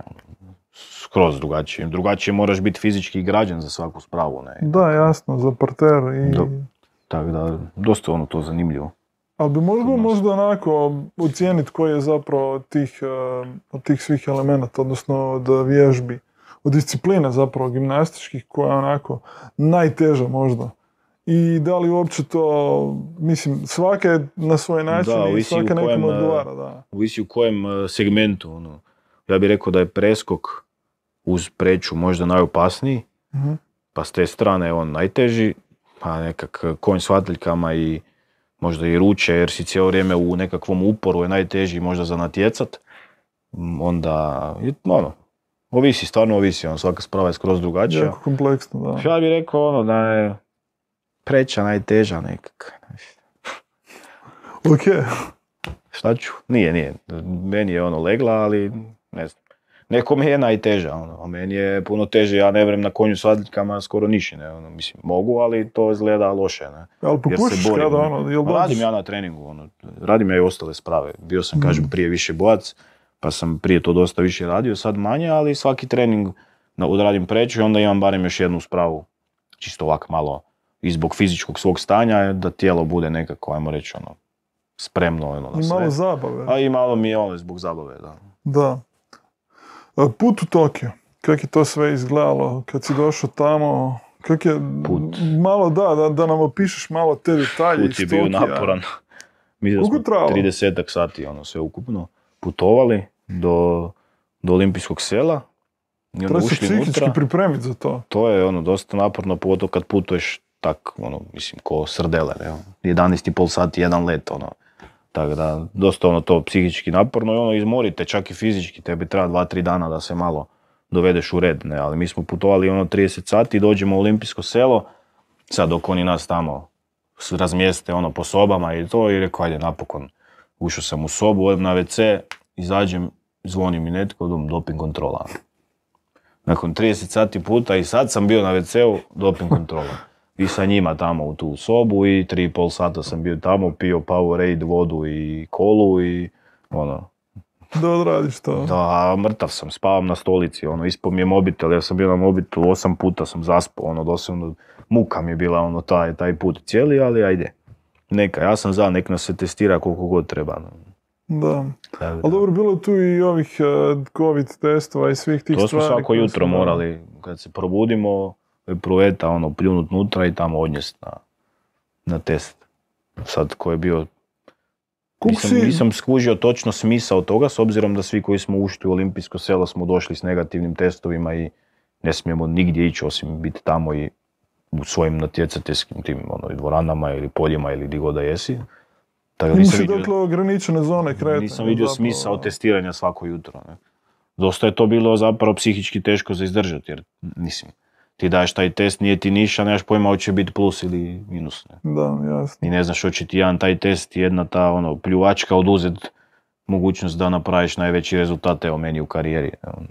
Skroz drugačije. Drugačije moraš biti fizički građen za svaku spravu. Ne? Da, jasno, za parter i... tako da, dosta ono to zanimljivo. Ali bi možda, možda onako ocijeniti koji je zapravo od tih, eh, tih svih elemenata, odnosno od vježbi, od discipline zapravo gimnastičkih koja je onako najteža možda i da li uopće to, mislim, svake na svoj način da, i svake nekom e, odgovara. Da. Ovisi u kojem e, segmentu. Ono. Ja bih rekao da je preskok uz preču možda najopasniji, mhm. pa s te strane on najteži, pa nekak konj s i možda i ruče, jer si cijelo vrijeme u nekakvom uporu je najteži možda za natjecat. Onda, ono, ovisi, stvarno ovisi, on svaka sprava je skroz drugačija. Jako kompleksno, da. Ja bih rekao ono da je preća najteža nekak. ok. Šta ću? Nije, nije. Meni je ono legla, ali ne znam. Nekom je najteža, ono. a meni je puno teže, ja ne vrem na konju s adljkama skoro nišine, ono, mislim, mogu, ali to izgleda loše, ne. Ali kada, ono, ono pa Radim ja na treningu, ono, radim ja i ostale sprave, bio sam, kažem, mm. prije više bojac, pa sam prije to dosta više radio, sad manje, ali svaki trening odradim preću i onda imam barem još jednu spravu, čisto ovak malo i zbog fizičkog svog stanja da tijelo bude nekako, ajmo reći, ono, spremno ono, na I malo zabave. A i malo mi je ono, zbog zabave, da. Da. E, put u Tokio. Kako je to sve izgledalo kad si došao tamo? Kak je, malo da, da, nam opišeš malo te detalje Put je bio naporan. Mi smo 30 sati, ono, sve ukupno, putovali do, do Olimpijskog sela. Treba se psihički pripremiti za to. To je ono dosta naporno, pogotovo kad putuješ tak, ono, mislim, ko srdeler, evo. 11,5 sati, jedan let, ono. Tako da, dosta ono to psihički naporno i ono izmorite, čak i fizički, tebi treba dva, tri dana da se malo dovedeš u red, ne, ali mi smo putovali ono 30 sati, dođemo u olimpijsko selo, sad dok oni nas tamo razmijeste ono po sobama i to i rekao, ajde napokon, ušao sam u sobu, odem na WC, izađem, zvoni mi netko, odom doping kontrola. Nakon 30 sati puta i sad sam bio na WC-u, doping kontrola i sa njima tamo u tu sobu i tri i pol sata sam bio tamo, pio Powerade, vodu i kolu i ono. Da odradiš to. Da, mrtav sam, spavam na stolici, ono, ispao mi je mobitel, ja sam bio na mobitelu, osam puta sam zaspao, ono, doslovno, muka mi je bila, ono, taj, taj put cijeli, ali ajde. Neka, ja sam za, nek nas se testira koliko god treba. Ono. Da. Ali dobro, bilo tu i ovih uh, COVID testova i svih tih stvari. To smo svako jutro morali, kad se probudimo, Prueta ono, pljunut nutra i tamo odnijest na, na test. Sad ko je bio Nisam, nisam, skužio točno smisao toga, s obzirom da svi koji smo ušli u olimpijsko selo smo došli s negativnim testovima i ne smijemo nigdje ići osim biti tamo i u svojim natjecateljskim tim ono, dvoranama ili poljima ili gdje god da jesi. Tako, nisam vidio, dakle ograničene zone Nisam vidio smisao testiranja svako jutro. Ne. Dosta je to bilo zapravo psihički teško za izdržati jer mislim, ti daješ taj test, nije ti niša, nemaš pojma hoće biti plus ili minus. Ne? Da, jasno. I ne znaš hoće ti jedan taj test, jedna ta ono, pljuvačka oduzet mogućnost da napraviš najveći rezultat evo meni u karijeri. Ono.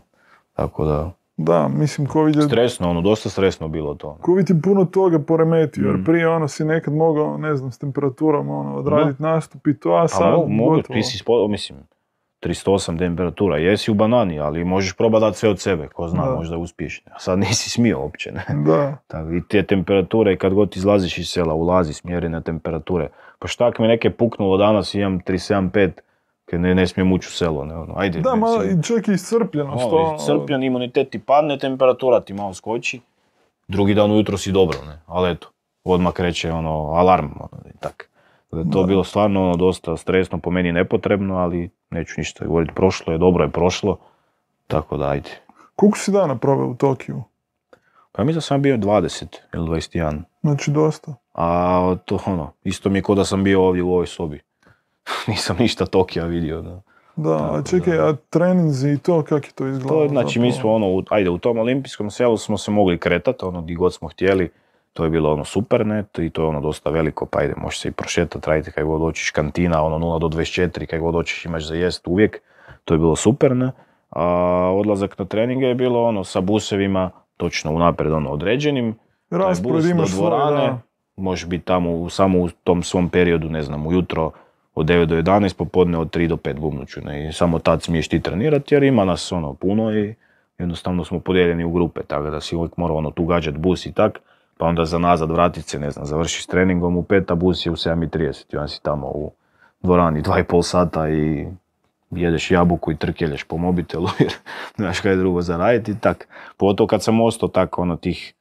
Tako da... Da, mislim Covid je... Stresno, ono, dosta stresno bilo to. Ono. Covid je puno toga poremetio, jer mm. prije ono si nekad mogao, ne znam, s temperaturom ono, odraditi nastup i to, a sad... mogu, ti si, mislim, 308 temperatura, jesi u banani, ali možeš probati dati sve od sebe, ko zna, da. možda uspiješ. A sad nisi smio uopće, ne? Da. I te temperature, kad god izlaziš iz sela, ulazi smjerene temperature. Pa šta ako mi neke puknulo danas, imam 375, kad ne, ne smijem ući u selo, ne ono, ajde. Da, malo čak i iscrpljenost. Ono. iscrpljen, imunitet ti padne, temperatura ti malo skoči, drugi dan ujutro si dobro, ne, ali eto, odmah kreće ono, alarm, ono, tak to bilo stvarno ono, dosta stresno, po meni nepotrebno, ali neću ništa govoriti. Prošlo je, dobro je prošlo, tako da ajde. Koliko si dana proveo u Tokiju? Pa mislim da sam bio 20 ili 21. Znači dosta. A to ono, isto mi je kao da sam bio ovdje u ovoj sobi. Nisam ništa Tokija vidio. Da, da a čekaj, a treninzi i to, kako je to izgledalo? To, znači zapravo? mi smo ono, ajde, u tom olimpijskom selu smo se mogli kretati, ono, gdje god smo htjeli to je bilo ono super, i to je ono dosta veliko, pa ajde, možeš se i prošetati, raditi kaj god hoćeš, kantina, ono 0 do 24, kaj god hoćeš, imaš za jest uvijek, to je bilo super, a odlazak na treninge je bilo ono sa busevima, točno unaprijed ono određenim, Raspored imaš dvorane, možeš biti tamo u, samo u tom svom periodu, ne znam, ujutro od 9 do 11, popodne od 3 do 5 bubnuću, ne, i samo tad smiješ ti trenirati jer ima nas ono puno i jednostavno smo podijeljeni u grupe, tako da si uvijek morao ono tu gađat bus i tak, pa onda za nazad vratit se, ne znam, završiš s treningom u pet, a bus je u 7.30 i onda si tamo u dvorani dva i pol sata i jedeš jabuku i trkelješ po mobitelu jer znaš kaj je drugo zaraditi i tak. Pogotovo kad sam ostao tak, ono tih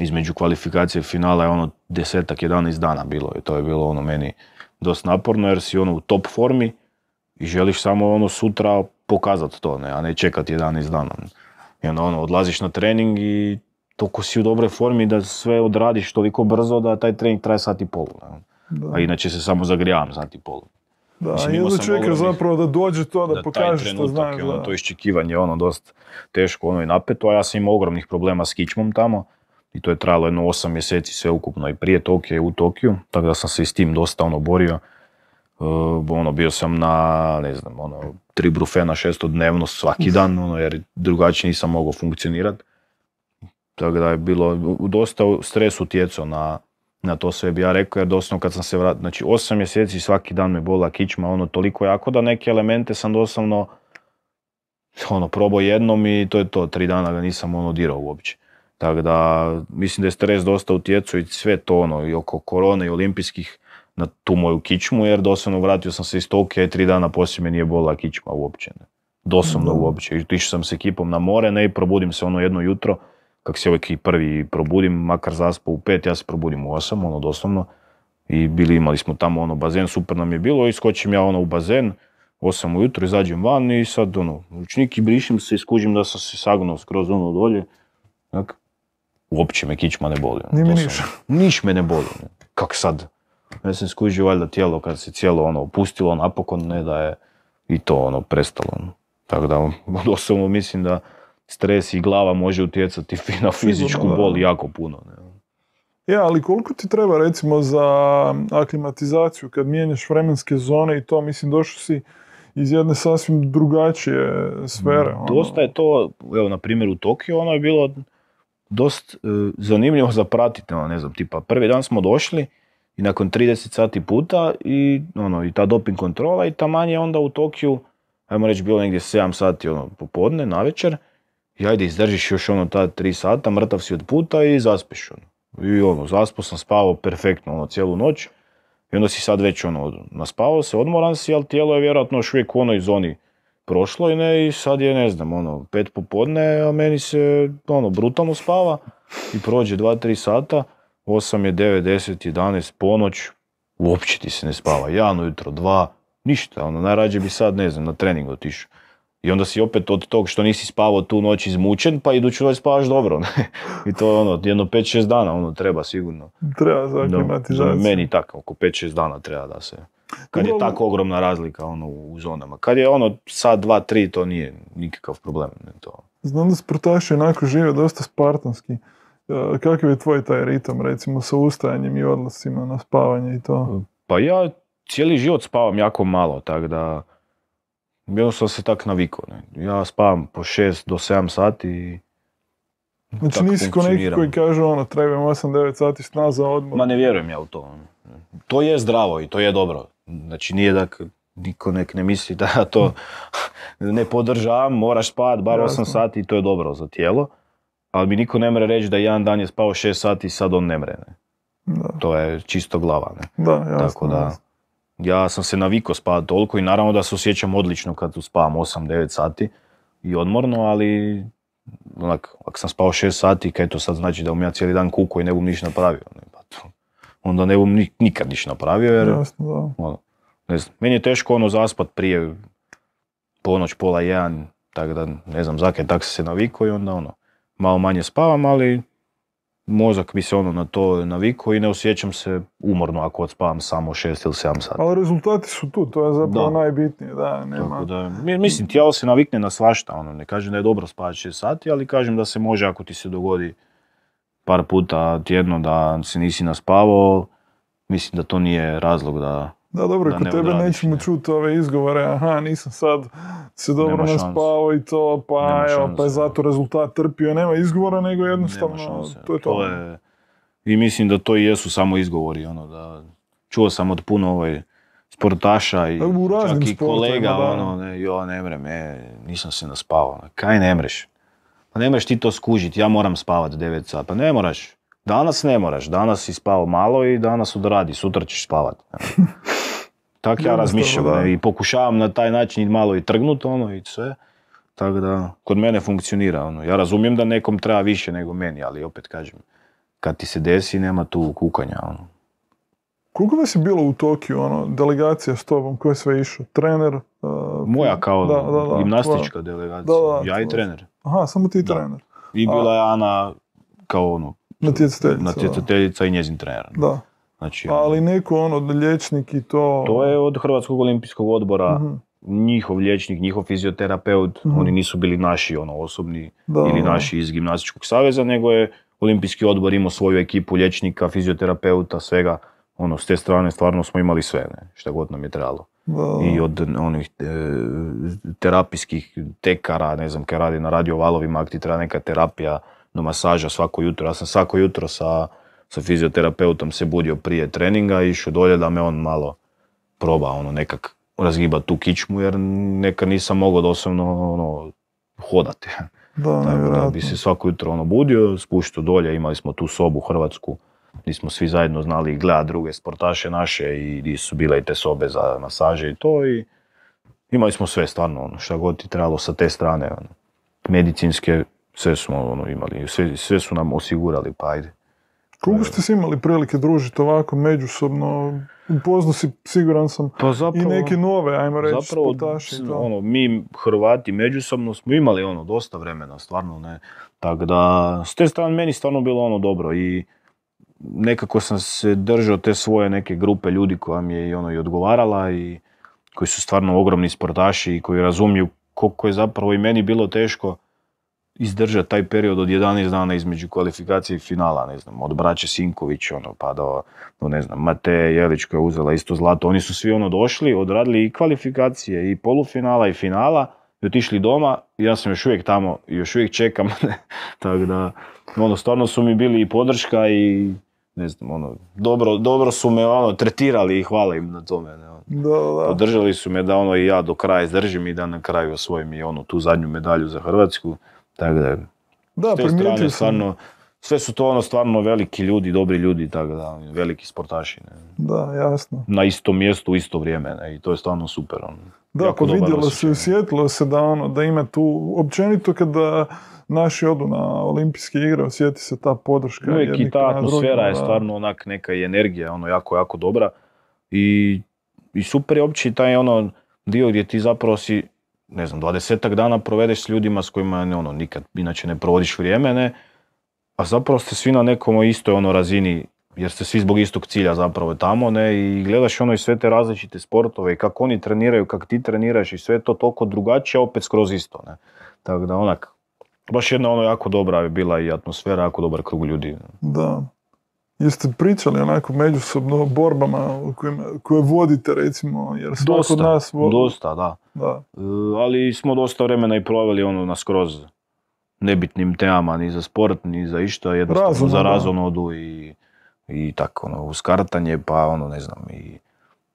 između kvalifikacije i finala je ono desetak, iz dana bilo i to je bilo ono meni dosta naporno jer si ono u top formi i želiš samo ono sutra pokazati to, ne, a ne čekati 11 dana. I onda ono odlaziš na trening i toliko si u dobroj formi da sve odradiš toliko brzo da taj trening traje sat i pol. A inače se samo zagrijavam sat i pol. Da, Mislim, i onda zapravo da dođe to da, pokaže što Je, ono, To iščekivanje ono dosta teško ono i napeto, a ja sam imao ogromnih problema s kičmom tamo i to je trajalo jedno 8 mjeseci sve ukupno i prije Tokija i u Tokiju, tako da sam se i s tim dosta ono borio. Uh, ono, bio sam na, ne znam, ono, tri brufena šesto dnevno svaki dan, ono, jer drugačije nisam mogao funkcionirati. Tako da je bilo, dosta stres utjecao na, na to sve bi ja rekao, jer doslovno kad sam se vratio, znači 8 mjeseci svaki dan me bola kičma, ono toliko jako da neke elemente sam doslovno ono, probao jednom i to je to, tri dana ga nisam ono dirao uopće. Tako da, mislim da je stres dosta utjecao i sve to ono, i oko korone i olimpijskih, na tu moju kičmu, jer doslovno vratio sam se iz Tokija i tri dana poslije me nije bola kičma uopće. Ne. Doslovno uopće. Išao sam s ekipom na more, ne, i probudim se ono jedno jutro, kako se uvijek i ovaj prvi probudim, makar zaspao u pet, ja se probudim u osam, ono doslovno. I bili imali smo tamo ono bazen, super nam je bilo, i iskočim ja ono u bazen, osam ujutro, izađem van i sad ono, ručnik i brišem se i da sam se sagnuo skroz ono dolje. Dakle, uopće me kičma ne boli. Ono, Nije niš. Niš me ne boli. Ono, kak sad? Ja sam skužio valjda tijelo kad se cijelo ono opustilo napokon, ne da je i to ono prestalo. Ono. Tako da doslovno mislim da stres i glava može utjecati na fizičku bol jako puno. Ne? Ja, ali koliko ti treba recimo za aklimatizaciju kad mijenjaš vremenske zone i to, mislim došao si iz jedne sasvim drugačije sfere. Mm, ono. Dosta je to, evo na primjer u Tokiju, ono je bilo dosta e, zanimljivo za pratiti, ono, ne znam, tipa prvi dan smo došli i nakon 30 sati puta i, ono, i ta doping kontrola i ta manje onda u Tokiju, ajmo reći bilo negdje 7 sati ono, popodne, na večer, i ajde, izdržiš još ono ta tri sata, mrtav si od puta i zaspiš. Ono. I ono, zaspo sam, spavao perfektno ono, cijelu noć. I onda si sad već ono, naspavao se, odmoran si, ali tijelo je vjerojatno još uvijek u onoj zoni prošlo i ne, i sad je, ne znam, ono, pet popodne, a meni se, ono, brutalno spava i prođe dva, tri sata, osam je, 9, deset 11, ponoć, uopće ti se ne spava, jano jutro, dva, ništa, ono, najrađe bi sad, ne znam, na trening otišao. I onda si opet od tog što nisi spavao tu noć izmučen, pa iduću noć spavaš dobro. Ne? I to je ono, jedno 5-6 dana ono treba sigurno. Treba za aklimatizaciju. Meni tako, oko 5-6 dana treba da se... Kad je tako ogromna razlika ono, u zonama. Kad je ono sad 2 tri, to nije nikakav problem. Ne, to. Znam da sportaši onako žive dosta spartanski. E, kakav je tvoj taj ritam, recimo, sa ustajanjem i odlasima na spavanje i to? Pa ja cijeli život spavam jako malo, tako da bio sam se tak navikao. Ne. Ja spavam po 6 do 7 sati i Znači nisi ko neki koji kaže ono, trebam 8-9 sati sna za odmor. Ma ne vjerujem ja u to. Ono. To je zdravo i to je dobro. Znači nije da niko nek ne misli da to ne podržavam, moraš spavati bar 8 sati i to je dobro za tijelo. Ali mi niko ne mre reći da jedan dan je spao 6 sati i sad on ne mre. Ne. Da. To je čisto glava. Ne? Da, jasno, Tako da, jasno ja sam se navikao spavati toliko i naravno da se osjećam odlično kad tu spavam 8-9 sati i odmorno, ali onak, ako sam spao 6 sati, kaj to sad znači da bom ja cijeli dan kuko i ne bom ništa napravio. Pa onda ne bom nikad ništa napravio jer... Ono, ne znam, meni je teško ono zaspat prije ponoć, pola jedan, tako da ne znam zakaj, tak sam se navikao i onda ono, malo manje spavam, ali mozak bi se ono na to navikao i ne osjećam se umorno ako odspavam samo 6 ili 7 sati. Ali rezultati su tu, to je zapravo najbitnije, da, nema... mislim, tijelo se navikne na svašta, ono, ne kažem da je dobro spavati 6 sati, ali kažem da se može ako ti se dogodi par puta tjedno da se nisi naspavao, mislim da to nije razlog da da, dobro, da kod tebe nećemo čuti ove izgovore, aha, nisam sad se dobro naspao i to, pa evo, pa je zato rezultat trpio, nema izgovora, nego jednostavno, to je to. I mislim da to i jesu samo izgovori, ono, da čuo sam od puno ovaj sportaša i pa čak i kolega, ono, jo, ne mrem, e, nisam se naspao, ono, kaj ne mreš? Pa ne ti to skužit, ja moram spavat 9 sata, pa ne moraš. Danas ne moraš, danas si spao malo i danas odradi, sutra ćeš spavat. Tak ja razmišljam i pokušavam na taj način malo i trgnut ono i sve. Tako da, kod mene funkcionira ono. Ja razumijem da nekom treba više nego meni, ali opet kažem, kad ti se desi nema tu kukanja ono. Koliko vas je bilo u Tokiju, ono, delegacija s tobom, ko je sve išao? Trener? Uh, Moja kao da, gimnastička delegacija, ja i trener. Aha, samo ti i trener. I bila je Ana kao ono, natjecateljica i njezin trener. Da. Znači, pa, ali ono- neko ono, liječnik i to... To je ono. od Hrvatskog olimpijskog odbora, mhm. njihov liječnik, njihov fizioterapeut, mhm. oni nisu bili naši ono, osobni da, ili naši iz gimnastičkog saveza, nego je olimpijski odbor imao svoju ekipu liječnika, fizioterapeuta, svega. Ono, s te strane stvarno smo imali sve, ne, šta god nam je trebalo. I od onih e, terapijskih tekara, ne znam, kaj radi na radiovalovima, ti treba neka terapija, no masaža svako jutro. Ja sam svako jutro sa sa fizioterapeutom se budio prije treninga i išao dolje da me on malo proba ono nekak razgiba tu kičmu jer neka nisam mogao doslovno ono, hodati. Da, Tako da bi se svako jutro ono budio, spuštao dolje, imali smo tu sobu hrvatsku gdje smo svi zajedno znali gleda, druge sportaše naše i gdje su bile i te sobe za masaže i to i imali smo sve stvarno ono, šta god ti trebalo sa te strane ono, medicinske sve smo ono, imali, sve, sve su nam osigurali pa ajde koliko ste se imali prilike družiti ovako međusobno? Upozno si, siguran sam, pa i neke nove, ajmo reći, zapravo, sportaši. Ono, mi Hrvati međusobno smo imali ono dosta vremena, stvarno ne. Tako da, s te strane meni stvarno bilo ono dobro i nekako sam se držao te svoje neke grupe ljudi koja mi je i ono i odgovarala i koji su stvarno ogromni sportaši i koji razumiju koliko je zapravo i meni bilo teško izdržati taj period od 11 dana između kvalifikacije i finala, ne znam, od braće Sinković, ono, pa do, ne znam, Mate Jelić koja je uzela isto zlato, oni su svi, ono, došli, odradili i kvalifikacije, i polufinala, i finala, i otišli doma, ja sam još uvijek tamo, još uvijek čekam, tako da, ono, stvarno su mi bili i podrška i, ne znam, ono, dobro, dobro su me, ono, tretirali i hvala im na tome, ne, ono. Podržali su me da, ono, i ja do kraja izdržim i da na kraju osvojim i, ono, tu zadnju medalju za Hrvatsku. Tako da... Da, primijetio sam. Sve su to ono stvarno veliki ljudi, dobri ljudi, tako da, veliki sportaši. Ne. Da, jasno. Na istom mjestu, u isto vrijeme ne, i to je stvarno super. On, da, ako vidjelo se, osjetilo se da, ono, da ima tu, općenito kada naši odu na olimpijske igre, osjeti se ta podrška. Uvijek i ta atmosfera je stvarno onak neka i energija, ono jako, jako dobra. I, i super je opći taj ono dio gdje ti zapravo si ne znam, dvadesetak dana provedeš s ljudima s kojima ne, ono, nikad inače ne provodiš vrijeme, ne? A zapravo ste svi na nekom istoj ono razini, jer ste svi zbog istog cilja zapravo tamo, ne? I gledaš ono i sve te različite sportove i kako oni treniraju, kako ti treniraš i sve to toliko drugačije, opet skroz isto, ne? Tako da onak, baš jedna ono jako dobra je bila i atmosfera, jako dobar krug ljudi. Da jeste pričali onako međusobno borbama koje vodite recimo, jer svako dosta, od nas Dosta, da. E, ali smo dosta vremena i proveli ono na skroz nebitnim temama, ni za sport, ni za išta, jednostavno za razonodu i, i tako, ono, uskartanje, pa ono, ne znam, i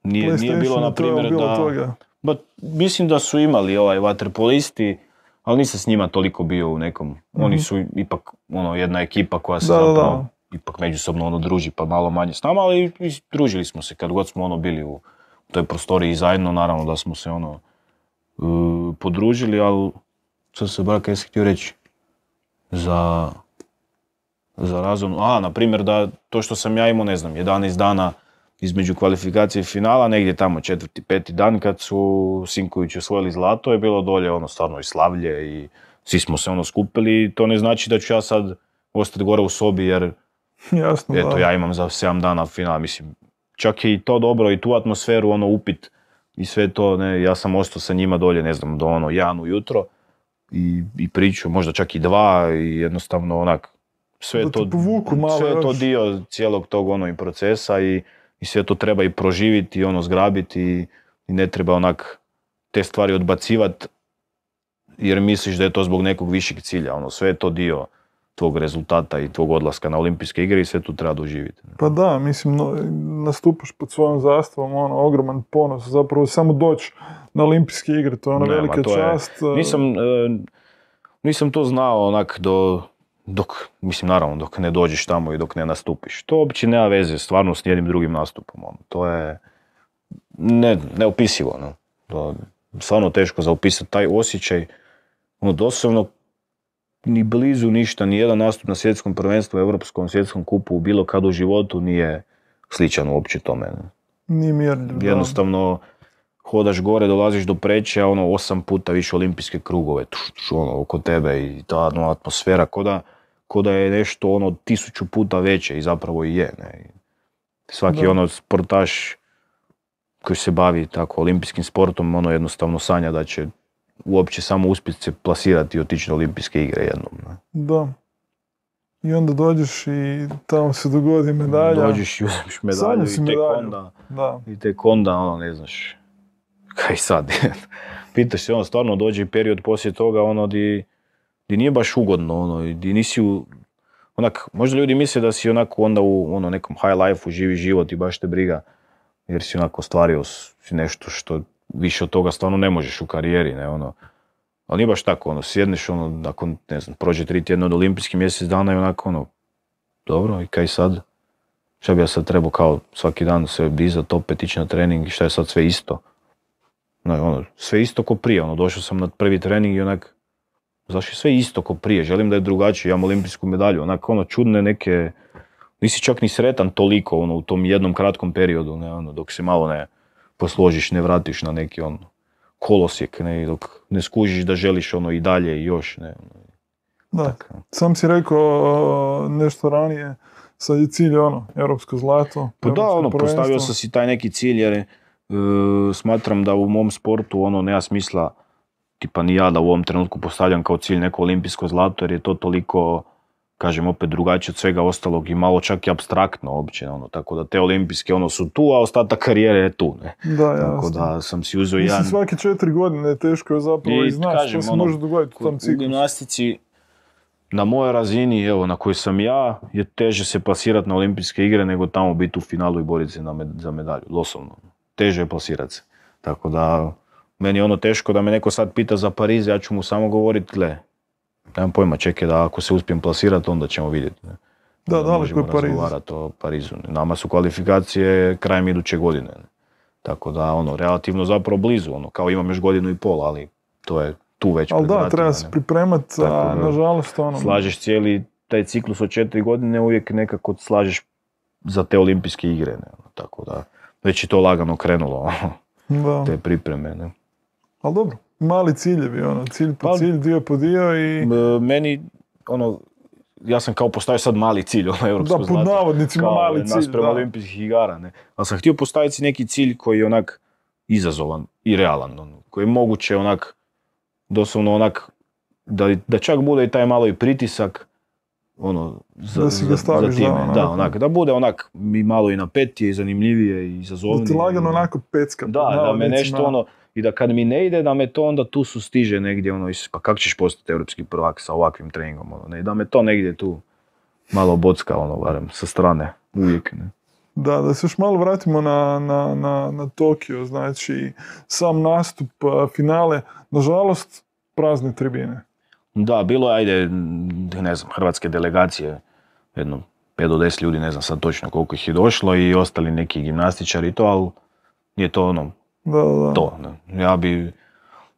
nije, nije bilo, na primjer, da... Toga. mislim da su imali ovaj vaterpolisti, ali nisam s njima toliko bio u nekom. Mhm. Oni su ipak ono, jedna ekipa koja se zapravo ipak međusobno ono druži, pa malo manje s nama, ali družili smo se kad god smo ono bili u toj prostoriji zajedno, naravno da smo se ono e, podružili, ali sad se braka jesi htio reći za, za razum. A, na primjer, da to što sam ja imao, ne znam, 11 dana između kvalifikacije i finala, negdje tamo četvrti, peti dan kad su Sinković osvojili zlato, je bilo dolje ono stvarno i slavlje i svi smo se ono skupili i to ne znači da ću ja sad ostati gore u sobi jer Jasno, Eto, ja imam za 7 dana final, mislim, čak je i to dobro i tu atmosferu, ono upit i sve to, ne, ja sam ostao sa njima dolje, ne znam, do ono, janu ujutro i, i priču, možda čak i dva i jednostavno onak, sve je to, malo, to dio cijelog tog ono i procesa i, i sve to treba i proživiti i ono zgrabiti i, ne treba onak te stvari odbacivati jer misliš da je to zbog nekog višeg cilja, ono sve je to dio tog rezultata i tog odlaska na olimpijske igre i sve tu treba doživjeti. Pa da, mislim, nastupaš pod svojom zastavom, ono, ogroman ponos, zapravo samo doći na olimpijske igre, to je ona velika čast. E. nisam, e, nisam to znao onak do, dok, mislim naravno, dok ne dođeš tamo i dok ne nastupiš. To uopće nema veze stvarno s jednim drugim nastupom, ono, to je ne, neopisivo, no. To stvarno teško zaopisati, taj osjećaj, ono, doslovno ni blizu ništa, ni jedan nastup na svjetskom prvenstvu, europskom svjetskom kupu, bilo kad u životu nije sličan uopće tome. nije Jednostavno, hodaš gore, dolaziš do a ono, osam puta više olimpijske krugove, tuš, ono, oko tebe i ta no, atmosfera, ko da, je nešto, ono, tisuću puta veće i zapravo i je, ne. Svaki, ono, sportaš koji se bavi tako olimpijskim sportom, ono, jednostavno sanja da će uopće samo uspjeti se plasirati i otići na olimpijske igre jednom. Ne? Da. I onda dođeš i tamo se dogodi medalja. Dođeš i uzmeš medalju i tek onda, da. i tek onda ono, ne znaš, kaj sad. Pitaš se, ono, stvarno dođe period poslije toga, ono, di, di nije baš ugodno, ono, di nisi u, onak, možda ljudi misle da si onako onda u ono, nekom high life-u živi život i baš te briga, jer si onako ostvario si nešto što više od toga stvarno ne možeš u karijeri, ne ono. Ali nije baš tako, ono, sjedneš, ono, nakon, ne znam, prođe tri tjedna od olimpijskih mjesec dana i onako, ono, dobro, i kaj sad? Šta bi ja sad trebao kao svaki dan se dizat, opet ići na trening i šta je sad sve isto? No, ono, sve isto ko prije, ono, došao sam na prvi trening i onak, zašto je sve isto ko prije, želim da je drugačije, imam olimpijsku medalju, onako, ono, čudne neke, nisi čak ni sretan toliko, ono, u tom jednom kratkom periodu, ne, ono, dok se malo ne, posložiš, ne vratiš na neki on kolosijek, ne, dok ne skužiš da želiš ono i dalje i još. Ne. Ono, da, sam si rekao nešto ranije, sad je cilj ono, europsko zlato. Pa da, ono, postavio sam si taj neki cilj jer e, smatram da u mom sportu ono nema smisla, tipa ni ja da u ovom trenutku postavljam kao cilj neko olimpijsko zlato jer je to toliko kažem opet drugačije od svega ostalog i malo čak i abstraktno uopće, ono, tako da te olimpijske ono su tu, a ostatak karijere je tu, ne. Da, jasno. Tako da sam si uzeo jedan... svake četiri godine teško zapravo i, znaš što se ono, može dogoditi u tom U gimnastici, na mojoj razini, evo, na kojoj sam ja, je teže se plasirati na olimpijske igre nego tamo biti u finalu i boriti se za medalju, doslovno. Teže je plasirati se. Tako da, meni je ono teško da me neko sad pita za Pariz, ja ću mu samo govoriti, gle, nemam pojma, čekaj da ako se uspijem plasirati, onda ćemo vidjeti. Ne? Da, da, možemo je Pariz. o Parizu. Nama su kvalifikacije krajem iduće godine. Tako da, ono, relativno zapravo blizu, ono, kao imam još godinu i pol, ali to je tu već Ali da, treba se pripremati, nažalost, ono... Slažeš cijeli taj ciklus od četiri godine, uvijek nekako slažeš za te olimpijske igre, ne? Ono, tako da, već je to lagano krenulo, da. te pripreme, ne? Ali dobro, mali ciljevi, ono, cilj po cilj, dio po dio i... Meni, ono, ja sam kao postavio sad mali cilj, ono europsko Da, pod navodnicima mali cilj. Naspram olimpijskih igara, ne. Ali sam htio postaviti neki cilj koji je onak izazovan i realan, ono, koji je moguće onak, doslovno onak, da, čak bude i taj malo i pritisak, ono, za, da si ga staviš, za Da, ono, onak. da, bude onak i malo i napetije i zanimljivije i izazovnije. Da ti lagano ono. onako pecka. Da, da me nešto ono, i da kad mi ne ide, da me to onda tu sustiže negdje, ono, pa kako ćeš postati europski prvak sa ovakvim treningom, ono, ne, da me to negdje tu malo bocka, ono, barem, sa strane, uvijek, ne. Da, da se još malo vratimo na, na, na, na Tokio, znači, sam nastup, finale, nažalost, prazne tribine. Da, bilo je, ajde, ne znam, hrvatske delegacije, jedno 5 do 10 ljudi, ne znam sad točno koliko ih je došlo i ostali neki gimnastičari i to, ali nije to ono da, To, ja bi,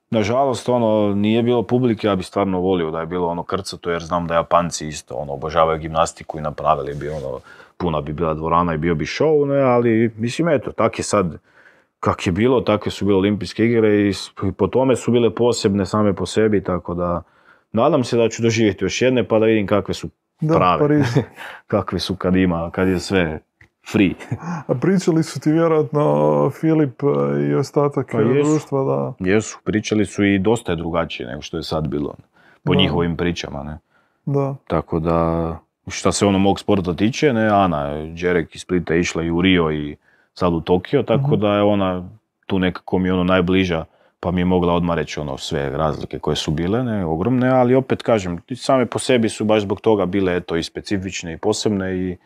nažalost, ono, nije bilo publike, ja bi stvarno volio da je bilo ono krcato, jer znam da Japanci isto, ono, obožavaju gimnastiku i napravili bi, ono, puna bi bila dvorana i bio bi show, ne, ali, mislim, eto, tak je sad, kak je bilo, takve su bile olimpijske igre i, po tome su bile posebne same po sebi, tako da, nadam se da ću doživjeti još jedne, pa da vidim kakve su pa kakve su kad ima, kad je sve free. A pričali su ti vjerojatno e, Filip e, i ostatak pa e, jesu, društva da... Jesu, pričali su i dosta je drugačije nego što je sad bilo. Po njihovim pričama, ne. Da. Tako da, šta se ono mog sporta tiče, ne, Ana Đerek iz Splita išla i u Rio i sad u Tokio, tako mhm. da je ona tu nekako mi ono najbliža, pa mi je mogla odmah reći ono sve razlike koje su bile, ne, ogromne, ali opet kažem, same po sebi su baš zbog toga bile eto i specifične i posebne i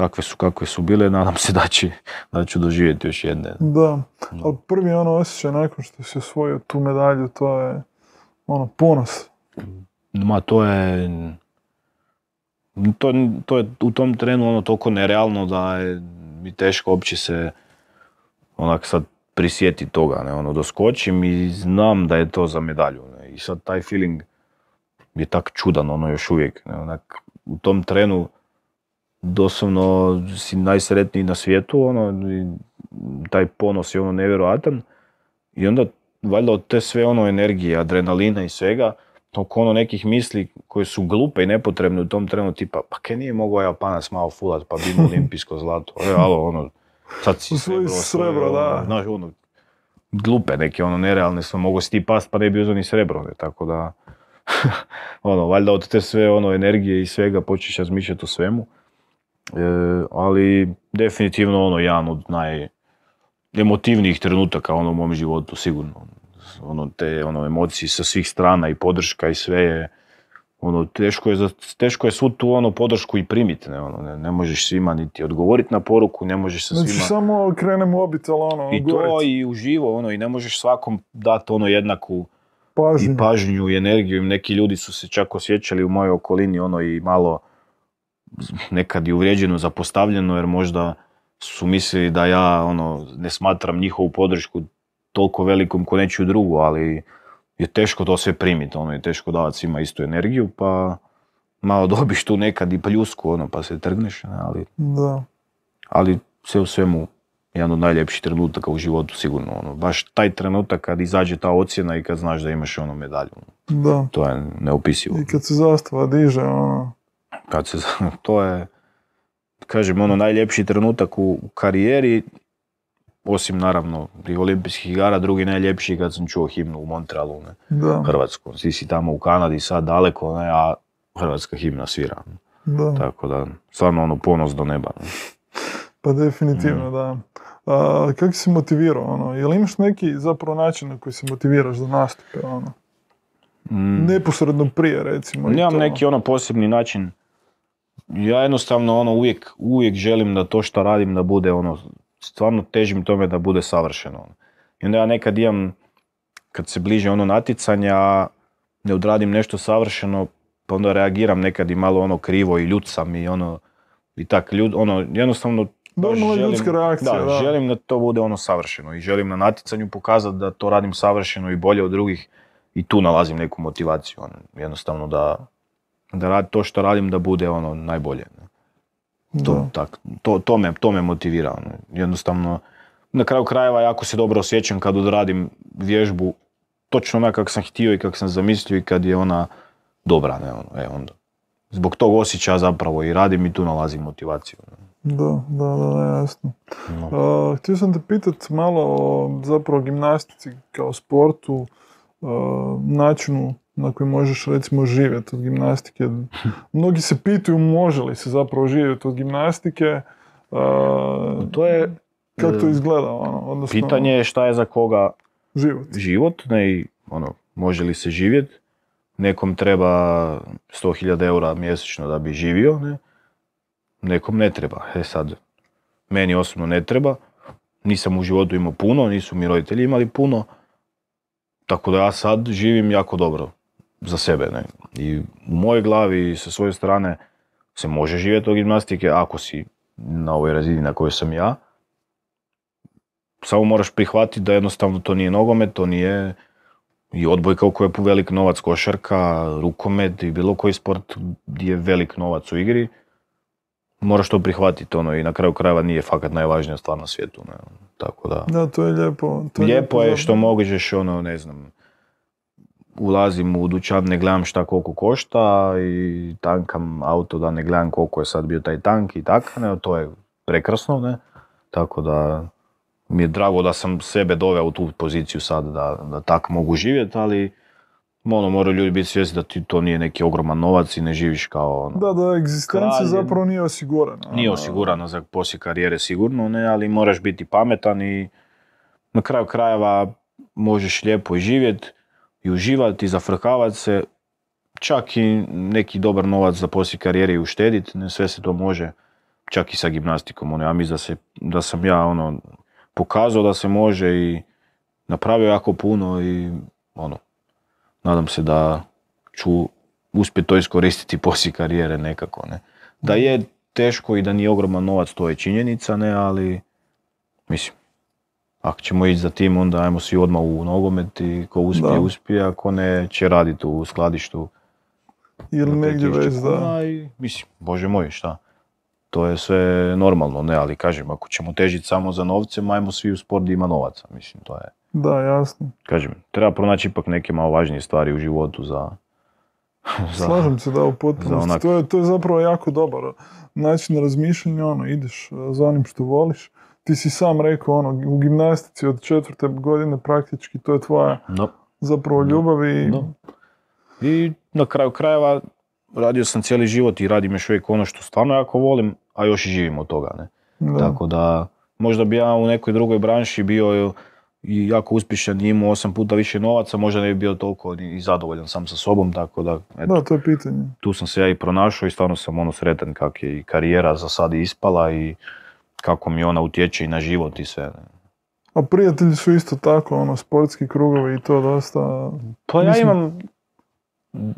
takve su kakve su bile, nadam se da, će, da ću doživjeti još jedne. Da, ali prvi ono osjećaj nakon što si osvojio tu medalju, to je ono ponos. Ma to je, to, je u tom trenu ono toliko nerealno da je mi teško uopće se onak sad prisjeti toga, ne, ono doskočim i znam da je to za medalju. Ne? I sad taj feeling je tak čudan, ono još uvijek, ne? onak u tom trenu doslovno si najsretniji na svijetu, ono, i taj ponos je ono nevjerojatan. I onda, valjda od te sve ono energije, adrenalina i svega, toko ono nekih misli koje su glupe i nepotrebne u tom trenutku, tipa, pa kaj nije mogao Japanac malo fulat, pa bi olimpijsko zlato. E, alo, ono, sad si srebro, ono, da. Znaš, ono, glupe neke, ono, nerealne su, mogo si ti past, pa ne bi uzeo ni srebro, ne, tako da, ono, valjda od te sve, ono, energije i svega počneš razmišljati o svemu. E, ali definitivno ono jedan od najemotivnijih trenutaka ono, u mom životu sigurno. Ono, te ono, emocije sa svih strana i podrška i sve je, ono, teško je, teško je svu tu ono podršku i primiti, ne, ono, ne, možeš svima niti odgovoriti na poruku, ne možeš sa znači, svima... samo krenemo mobitel, ono, I to, i uživo, ono, i ne možeš svakom dati ono jednaku pažnju. i pažnju i energiju. Neki ljudi su se čak osjećali u mojoj okolini, ono, i malo nekad i uvrijeđeno, zapostavljeno jer možda su mislili da ja ono, ne smatram njihovu podršku toliko velikom ko neću drugu, ali je teško to sve primiti, ono je teško davati svima istu energiju, pa malo dobiš tu nekad i pljusku, ono, pa se trgneš, ali... Da. Ali sve u svemu, jedan od najljepših trenutaka u životu sigurno, ono, baš taj trenutak kad izađe ta ocjena i kad znaš da imaš ono medalju. Da. To je neopisivo. I kad se zastava diže, ono, kad se, to je, kažem, ono najljepši trenutak u karijeri, osim naravno pri olimpijskih igara, drugi najljepši kad sam čuo himnu u Montrealu, ne, da. Hrvatsku. Svi si tamo u Kanadi, sad daleko, ne, a hrvatska himna svira. Da. Tako da, stvarno ono ponos do neba. Pa definitivno, mm. da. A, kako si motivirao, ono, je imaš neki zapravo način na koji se motiviraš za nastupe, ono? Mm. Neposredno prije, recimo. Nemam neki ono posebni način ja jednostavno ono uvijek, uvijek želim da to što radim da bude ono, stvarno težim tome da bude savršeno. Ono. I onda ja nekad imam, kad se bliže ono natjecanja, ne odradim nešto savršeno, pa onda reagiram nekad i malo ono krivo i ljud i ono, i tak, ljud, ono, jednostavno želim, da, želim da to bude ono savršeno i želim na natjecanju pokazati da to radim savršeno i bolje od drugih i tu nalazim neku motivaciju, ono, jednostavno da, da rad, to što radim da bude ono najbolje. To, tak, to, to, me, to me motivira. ono Jednostavno, na kraju krajeva jako se dobro osjećam kad odradim vježbu točno onak kak sam htio i kak sam zamislio i kad je ona dobra. Ne? Ono, e, onda. Zbog tog osjećaja zapravo i radim i tu nalazim motivaciju. Ne? Da, da, da, jasno. No. htio sam te pitati malo o zapravo gimnastici kao sportu, načinu na koji možeš recimo živjeti od gimnastike. Mnogi se pitaju može li se zapravo živjeti od gimnastike. Pa to je... Kako to e, izgleda? Ono, odnosno, pitanje je šta je za koga život. ne, ono, može li se živjeti. Nekom treba 100.000 eura mjesečno da bi živio, ne? nekom ne treba. E sad, meni osobno ne treba. Nisam u životu imao puno, nisu mi roditelji imali puno. Tako da ja sad živim jako dobro za sebe. Ne? I u mojoj glavi i sa svoje strane se može živjeti od gimnastike ako si na ovoj razini na kojoj sam ja. Samo moraš prihvatiti da jednostavno to nije nogomet, to nije i odbojka u kojoj je velik novac košarka, rukomet i bilo koji sport gdje je velik novac u igri. Moraš to prihvatiti ono, i na kraju krajeva nije fakat najvažnija stvar na svijetu. Tako da... Da, to je lijepo. To je lijepo, lijepo je što možeš ono, ne znam, ulazim u dućan, ne gledam šta koliko košta i tankam auto da ne gledam koliko je sad bio taj tank i tako, ne, to je prekrasno, ne, tako da mi je drago da sam sebe doveo u tu poziciju sad da, da tak mogu živjeti, ali ono, moraju ljudi biti svjesni da ti to nije neki ogroman novac i ne živiš kao... Ono, da, da, egzistencija zapravo nije osigurana. Ono. Nije osigurana za poslije karijere sigurno, ne, ali moraš biti pametan i na kraju krajeva možeš lijepo živjeti i uživati i zafrkavati se, čak i neki dobar novac za poslije karijere i uštediti, sve se to može, čak i sa gimnastikom. Ono, ja mislim da, se, da sam ja ono, pokazao da se može i napravio jako puno i ono, nadam se da ću uspjeti to iskoristiti poslije karijere nekako. Ne. Da je teško i da nije ogroman novac, to je činjenica, ne, ali mislim, ako ćemo ići za tim, onda ajmo svi odmah u nogomet i ko uspije, uspije, ako ne će raditi u skladištu. Ili negdje već, da. mislim, bože moj, šta? To je sve normalno, ne, ali kažem, ako ćemo težiti samo za novcem, ajmo svi u sport gdje ima novaca, mislim, to je... Da, jasno. Kažem, treba pronaći ipak neke malo važnije stvari u životu za... Slažem se da, u potpunosti. To, je, to je zapravo jako dobar način razmišljanja, ono, ideš za onim što voliš ti si sam rekao, ono, u gimnastici od četvrte godine praktički to je tvoja no. zapravo ljubav i... I na kraju krajeva radio sam cijeli život i radim još uvijek ono što stvarno jako volim, a još i živim od toga, ne? Da. Tako da, možda bi ja u nekoj drugoj branši bio i jako uspješan i imao osam puta više novaca, možda ne bi bio toliko i zadovoljan sam sa sobom, tako da... Eto, da, to je pitanje. Tu sam se ja i pronašao i stvarno sam ono sretan kak je i karijera za sad ispala i kako mi ona utječe i na život i sve. A prijatelji su isto tako, ono, sportski krugovi i to dosta... Pa ja imam,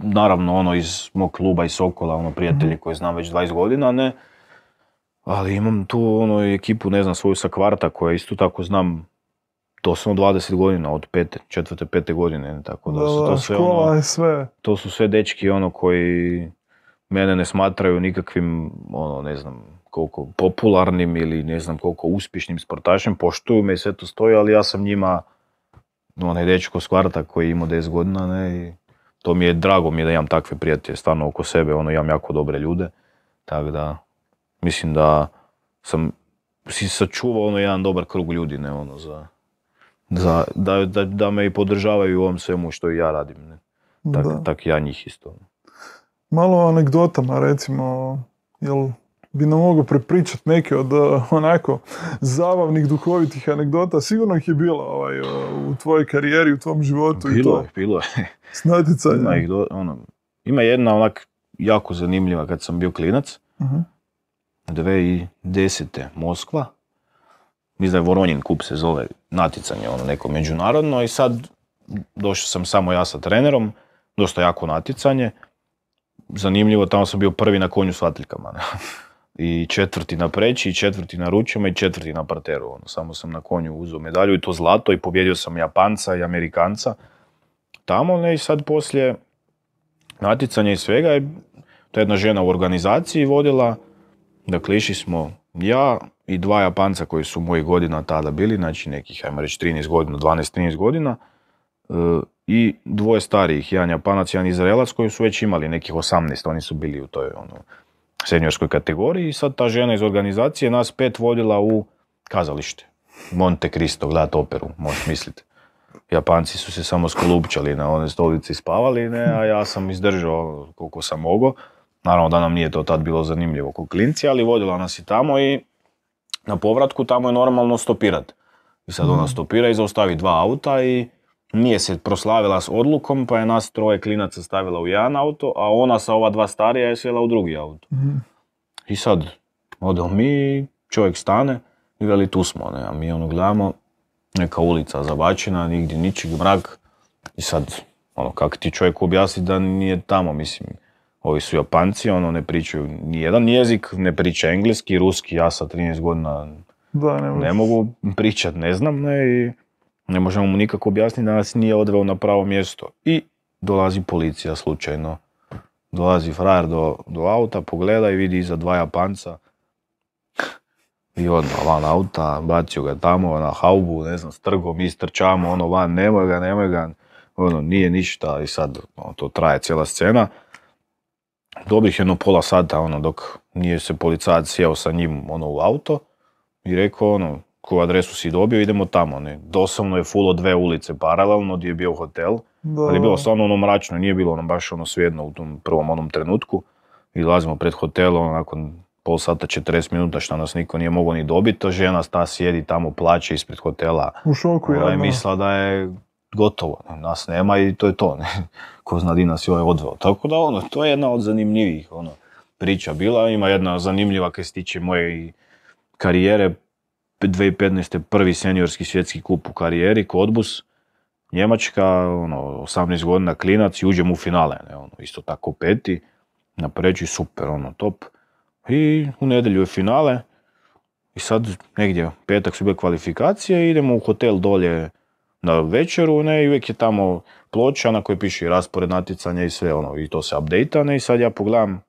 naravno, ono, iz mog kluba, i Sokola, ono, prijatelji mhm. koji znam već 20 godina, ne, ali imam tu, ono, ekipu, ne znam, svoju sa kvarta, koja isto tako znam to doslovno 20 godina, od pete, četvrte, pete godine, tako da, to sve, ono, To su sve dečki, ono, koji mene ne smatraju nikakvim, ono, ne znam, koliko popularnim ili ne znam koliko uspješnim sportašem, poštuju me i sve to stoji, ali ja sam njima no, onaj dečko s koji je imao 10 godina ne, i to mi je drago mi je da imam takve prijatelje stvarno oko sebe, ono imam jako dobre ljude, tako da mislim da sam si sačuvao ono jedan dobar krug ljudi, ne ono za, za da, da, me i podržavaju u ovom svemu što i ja radim, Tak, tak ja njih isto. Ono. Malo anegdotama recimo, jel bi nam mogao prepričati neke od eh, onako zabavnih, duhovitih anegdota. Sigurno ih je bilo ovaj, eh, u tvojoj karijeri, u tvom životu. Bilo i to. je, bilo je. S ima, ono, ima jedna onak jako zanimljiva kad sam bio klinac. Uh-huh. 2010. Moskva. Mislim da je Voronjin kup se zove naticanje, ono neko međunarodno. I sad došao sam samo ja sa trenerom. Dosta jako naticanje. Zanimljivo, tamo sam bio prvi na konju s i četvrti na preći, i četvrti na ručima i četvrti na parteru. Ono, samo sam na konju uzeo medalju i to zlato i pobjedio sam Japanca i Amerikanca. Tamo ne i sad poslije natjecanja i svega je jedna žena u organizaciji vodila. Dakle, išli smo ja i dva Japanca koji su mojih godina tada bili, znači nekih, ajmo reći, 13 godina, 12-13 godina. E, I dvoje starijih, jedan Japanac, jedan Izraelac koji su već imali nekih 18, oni su bili u toj ono, seniorskoj kategoriji i sad ta žena iz organizacije nas pet vodila u kazalište. Monte Cristo, gledat operu, možeš misliti. Japanci su se samo skolupčali na one stolici spavali, ne, a ja sam izdržao koliko sam mogao. Naravno da nam nije to tad bilo zanimljivo ko klinci, ali vodila nas i tamo i na povratku tamo je normalno stopirat. I sad ona mhm. stopira i zaustavi dva auta i nije se proslavila s odlukom, pa je nas troje klinaca stavila u jedan auto, a ona sa ova dva starija je sjela u drugi auto. Mhm. I sad, odemo mi, čovjek stane i veli tu smo, ne, a mi ono gledamo, neka ulica zabačena, nigdje ničeg, mrak. I sad, ono, kako ti čovjek objasni da nije tamo, mislim, ovi su Japanci, ono, ne pričaju nijedan jezik, ne priča engleski, ruski, ja sa 13 godina ne, ne mogu pričat, ne znam, ne, i ne možemo mu nikako objasniti da nas nije odveo na pravo mjesto. I dolazi policija slučajno. Dolazi frajer do, auta, pogleda i vidi iza dva japanca. I odmah van auta, bacio ga tamo na haubu, ne znam, strgo, mi strčamo, ono van, nemoj ga, nemoj ga. Ono, nije ništa i sad ono, to traje cijela scena. Dobrih jedno pola sata, ono, dok nije se policajac sjeo sa njim, ono, u auto. I rekao, ono, koju adresu si dobio, idemo tamo. Ne. Doslovno je fulo dve ulice paralelno gdje je bio hotel, ali je bilo stvarno ono mračno, nije bilo ono baš ono svjedno u tom prvom onom trenutku. I pred hotelom, ono, nakon pol sata, 40 minuta što nas niko nije mogao ni dobiti, žena sta sjedi tamo, plaće ispred hotela. U šoku, je ovaj, mislila da je gotovo, nas nema i to je to. Ne. Ko zna di nas je ovaj odveo. Tako da ono, to je jedna od zanimljivih ono, priča bila. Ima jedna zanimljiva kaj se tiče moje karijere 2015. prvi seniorski svjetski kup u karijeri, Kodbus, Njemačka, ono, 18 godina klinac i uđem u finale, ne, ono, isto tako peti, na preći super, ono, top. I u nedjelju je finale i sad negdje petak su bile kvalifikacije idemo u hotel dolje na večeru, ne, i uvijek je tamo ploča na kojoj piše raspored natjecanja i sve, ono, i to se update i sad ja pogledam,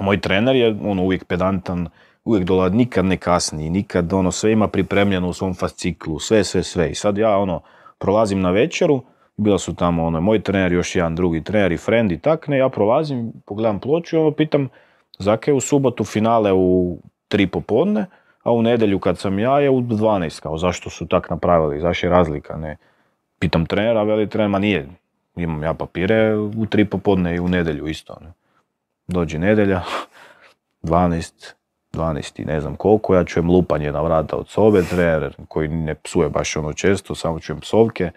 moj trener je, ono, uvijek pedantan, uvijek dolazi, nikad ne kasni, nikad ono, sve ima pripremljeno u svom fasciklu, sve, sve, sve. I sad ja ono, prolazim na večeru, bila su tamo ono, moj trener, još jedan drugi trener i friend i tak, ja prolazim, pogledam ploču i ono pitam, zake je u subotu finale u tri popodne, a u nedjelju kad sam ja je u dvanaest. kao zašto su tak napravili, zašto je razlika, ne. Pitam trenera, veli trener, ma nije, imam ja papire u tri popodne i u nedjelju isto, ne. Dođe nedjelja, dvanaest. 12. ne znam koliko, ja čujem lupanje na vrata od sobe, trener koji ne psuje baš ono često, samo čujem psovke,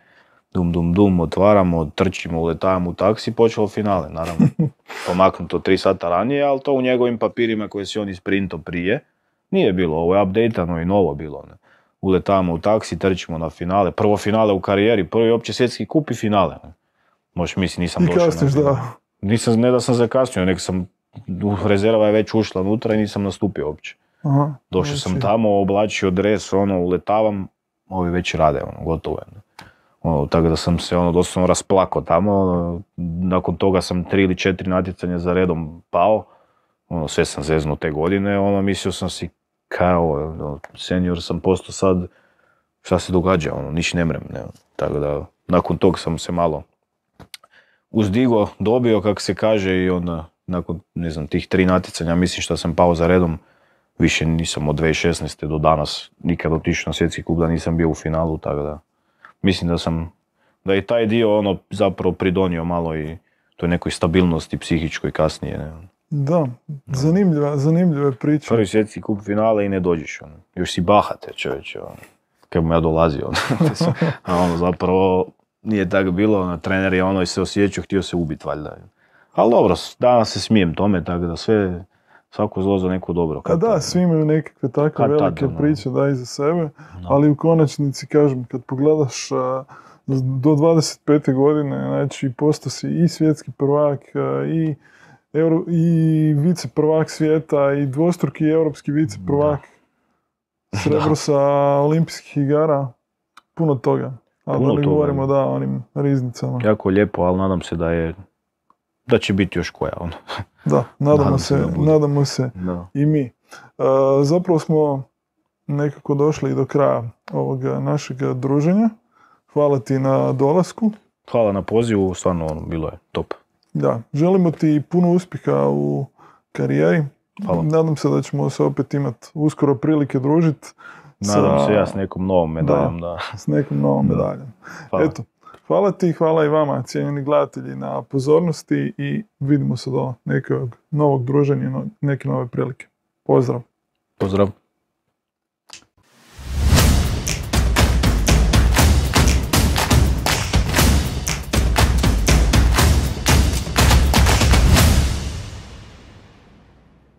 dum dum dum, otvaramo, trčimo, uletavamo u taksi, počelo finale, naravno. Pomaknuto tri sata ranije, ali to u njegovim papirima koje si on isprinto prije, nije bilo, ovo je updateano i novo bilo. Ne? Uletavamo u taksi, trčimo na finale, prvo finale u karijeri, prvi opće svjetski kupi finale. Možeš misliti, nisam došao. Nisam, ne da sam zakasnio, nek sam rezerva je već ušla unutra i nisam nastupio uopće. Došao sam znači. tamo, oblačio dres, ono, uletavam, ovi već rade, ono, gotovo je. Ono, tako da sam se ono doslovno rasplako tamo, ono, nakon toga sam tri ili četiri natjecanja za redom pao, ono, sve sam zeznuo te godine, ono, mislio sam si, kao, ono, senior sam postao sad, šta se događa, ono, niš ne mrem, ono. tako da, nakon toga sam se malo uzdigo, dobio, kak se kaže, i onda nakon, ne znam, tih tri natjecanja, mislim što sam pao za redom, više nisam od 2016. do danas nikad otišao na svjetski klub da nisam bio u finalu, tako da mislim da sam, da je taj dio ono zapravo pridonio malo i toj nekoj stabilnosti psihičkoj kasnije. Ne. Da, zanimljiva, zanimljiva je priča. Prvi svjetski kup finale i ne dođeš. Ono. Još si bahate čovječe. Ono. Kad ja dolazio. Ono. A ono zapravo nije tako bilo. Ono, trener je ono i se osjećao, htio se ubiti valjda. Ali dobro, danas se smijem tome, tako da sve, svako zlo za neko dobro. Pa kad da, svi imaju nekakve takve velike ono? priče da iza sebe, ali u konačnici, kažem, kad pogledaš do 25. godine, znači, postao si i svjetski prvak i Euro, i vice prvak svijeta i dvostruki europski vice prvak. Srebro sa olimpijskih igara. Puno toga. A da ne toga. govorimo da onim riznicama. Jako lijepo, ali nadam se da je da će biti još koja. Ono. Da, nadamo, se, nadamo se i mi. E, zapravo smo nekako došli do kraja ovoga našeg druženja. Hvala ti na dolasku. Hvala na pozivu, stvarno ono, bilo je top. Da, želimo ti puno uspjeha u karijeri. Hvala. Nadam se da ćemo se opet imati uskoro prilike družiti. Nadam se ja s nekom novom medaljom. Da, s nekom novom medaljom. Eto, Hvala ti i hvala i vama, cijenjeni gledatelji, na pozornosti i vidimo se do nekog novog druženja, neke nove prilike. Pozdrav! Pozdrav!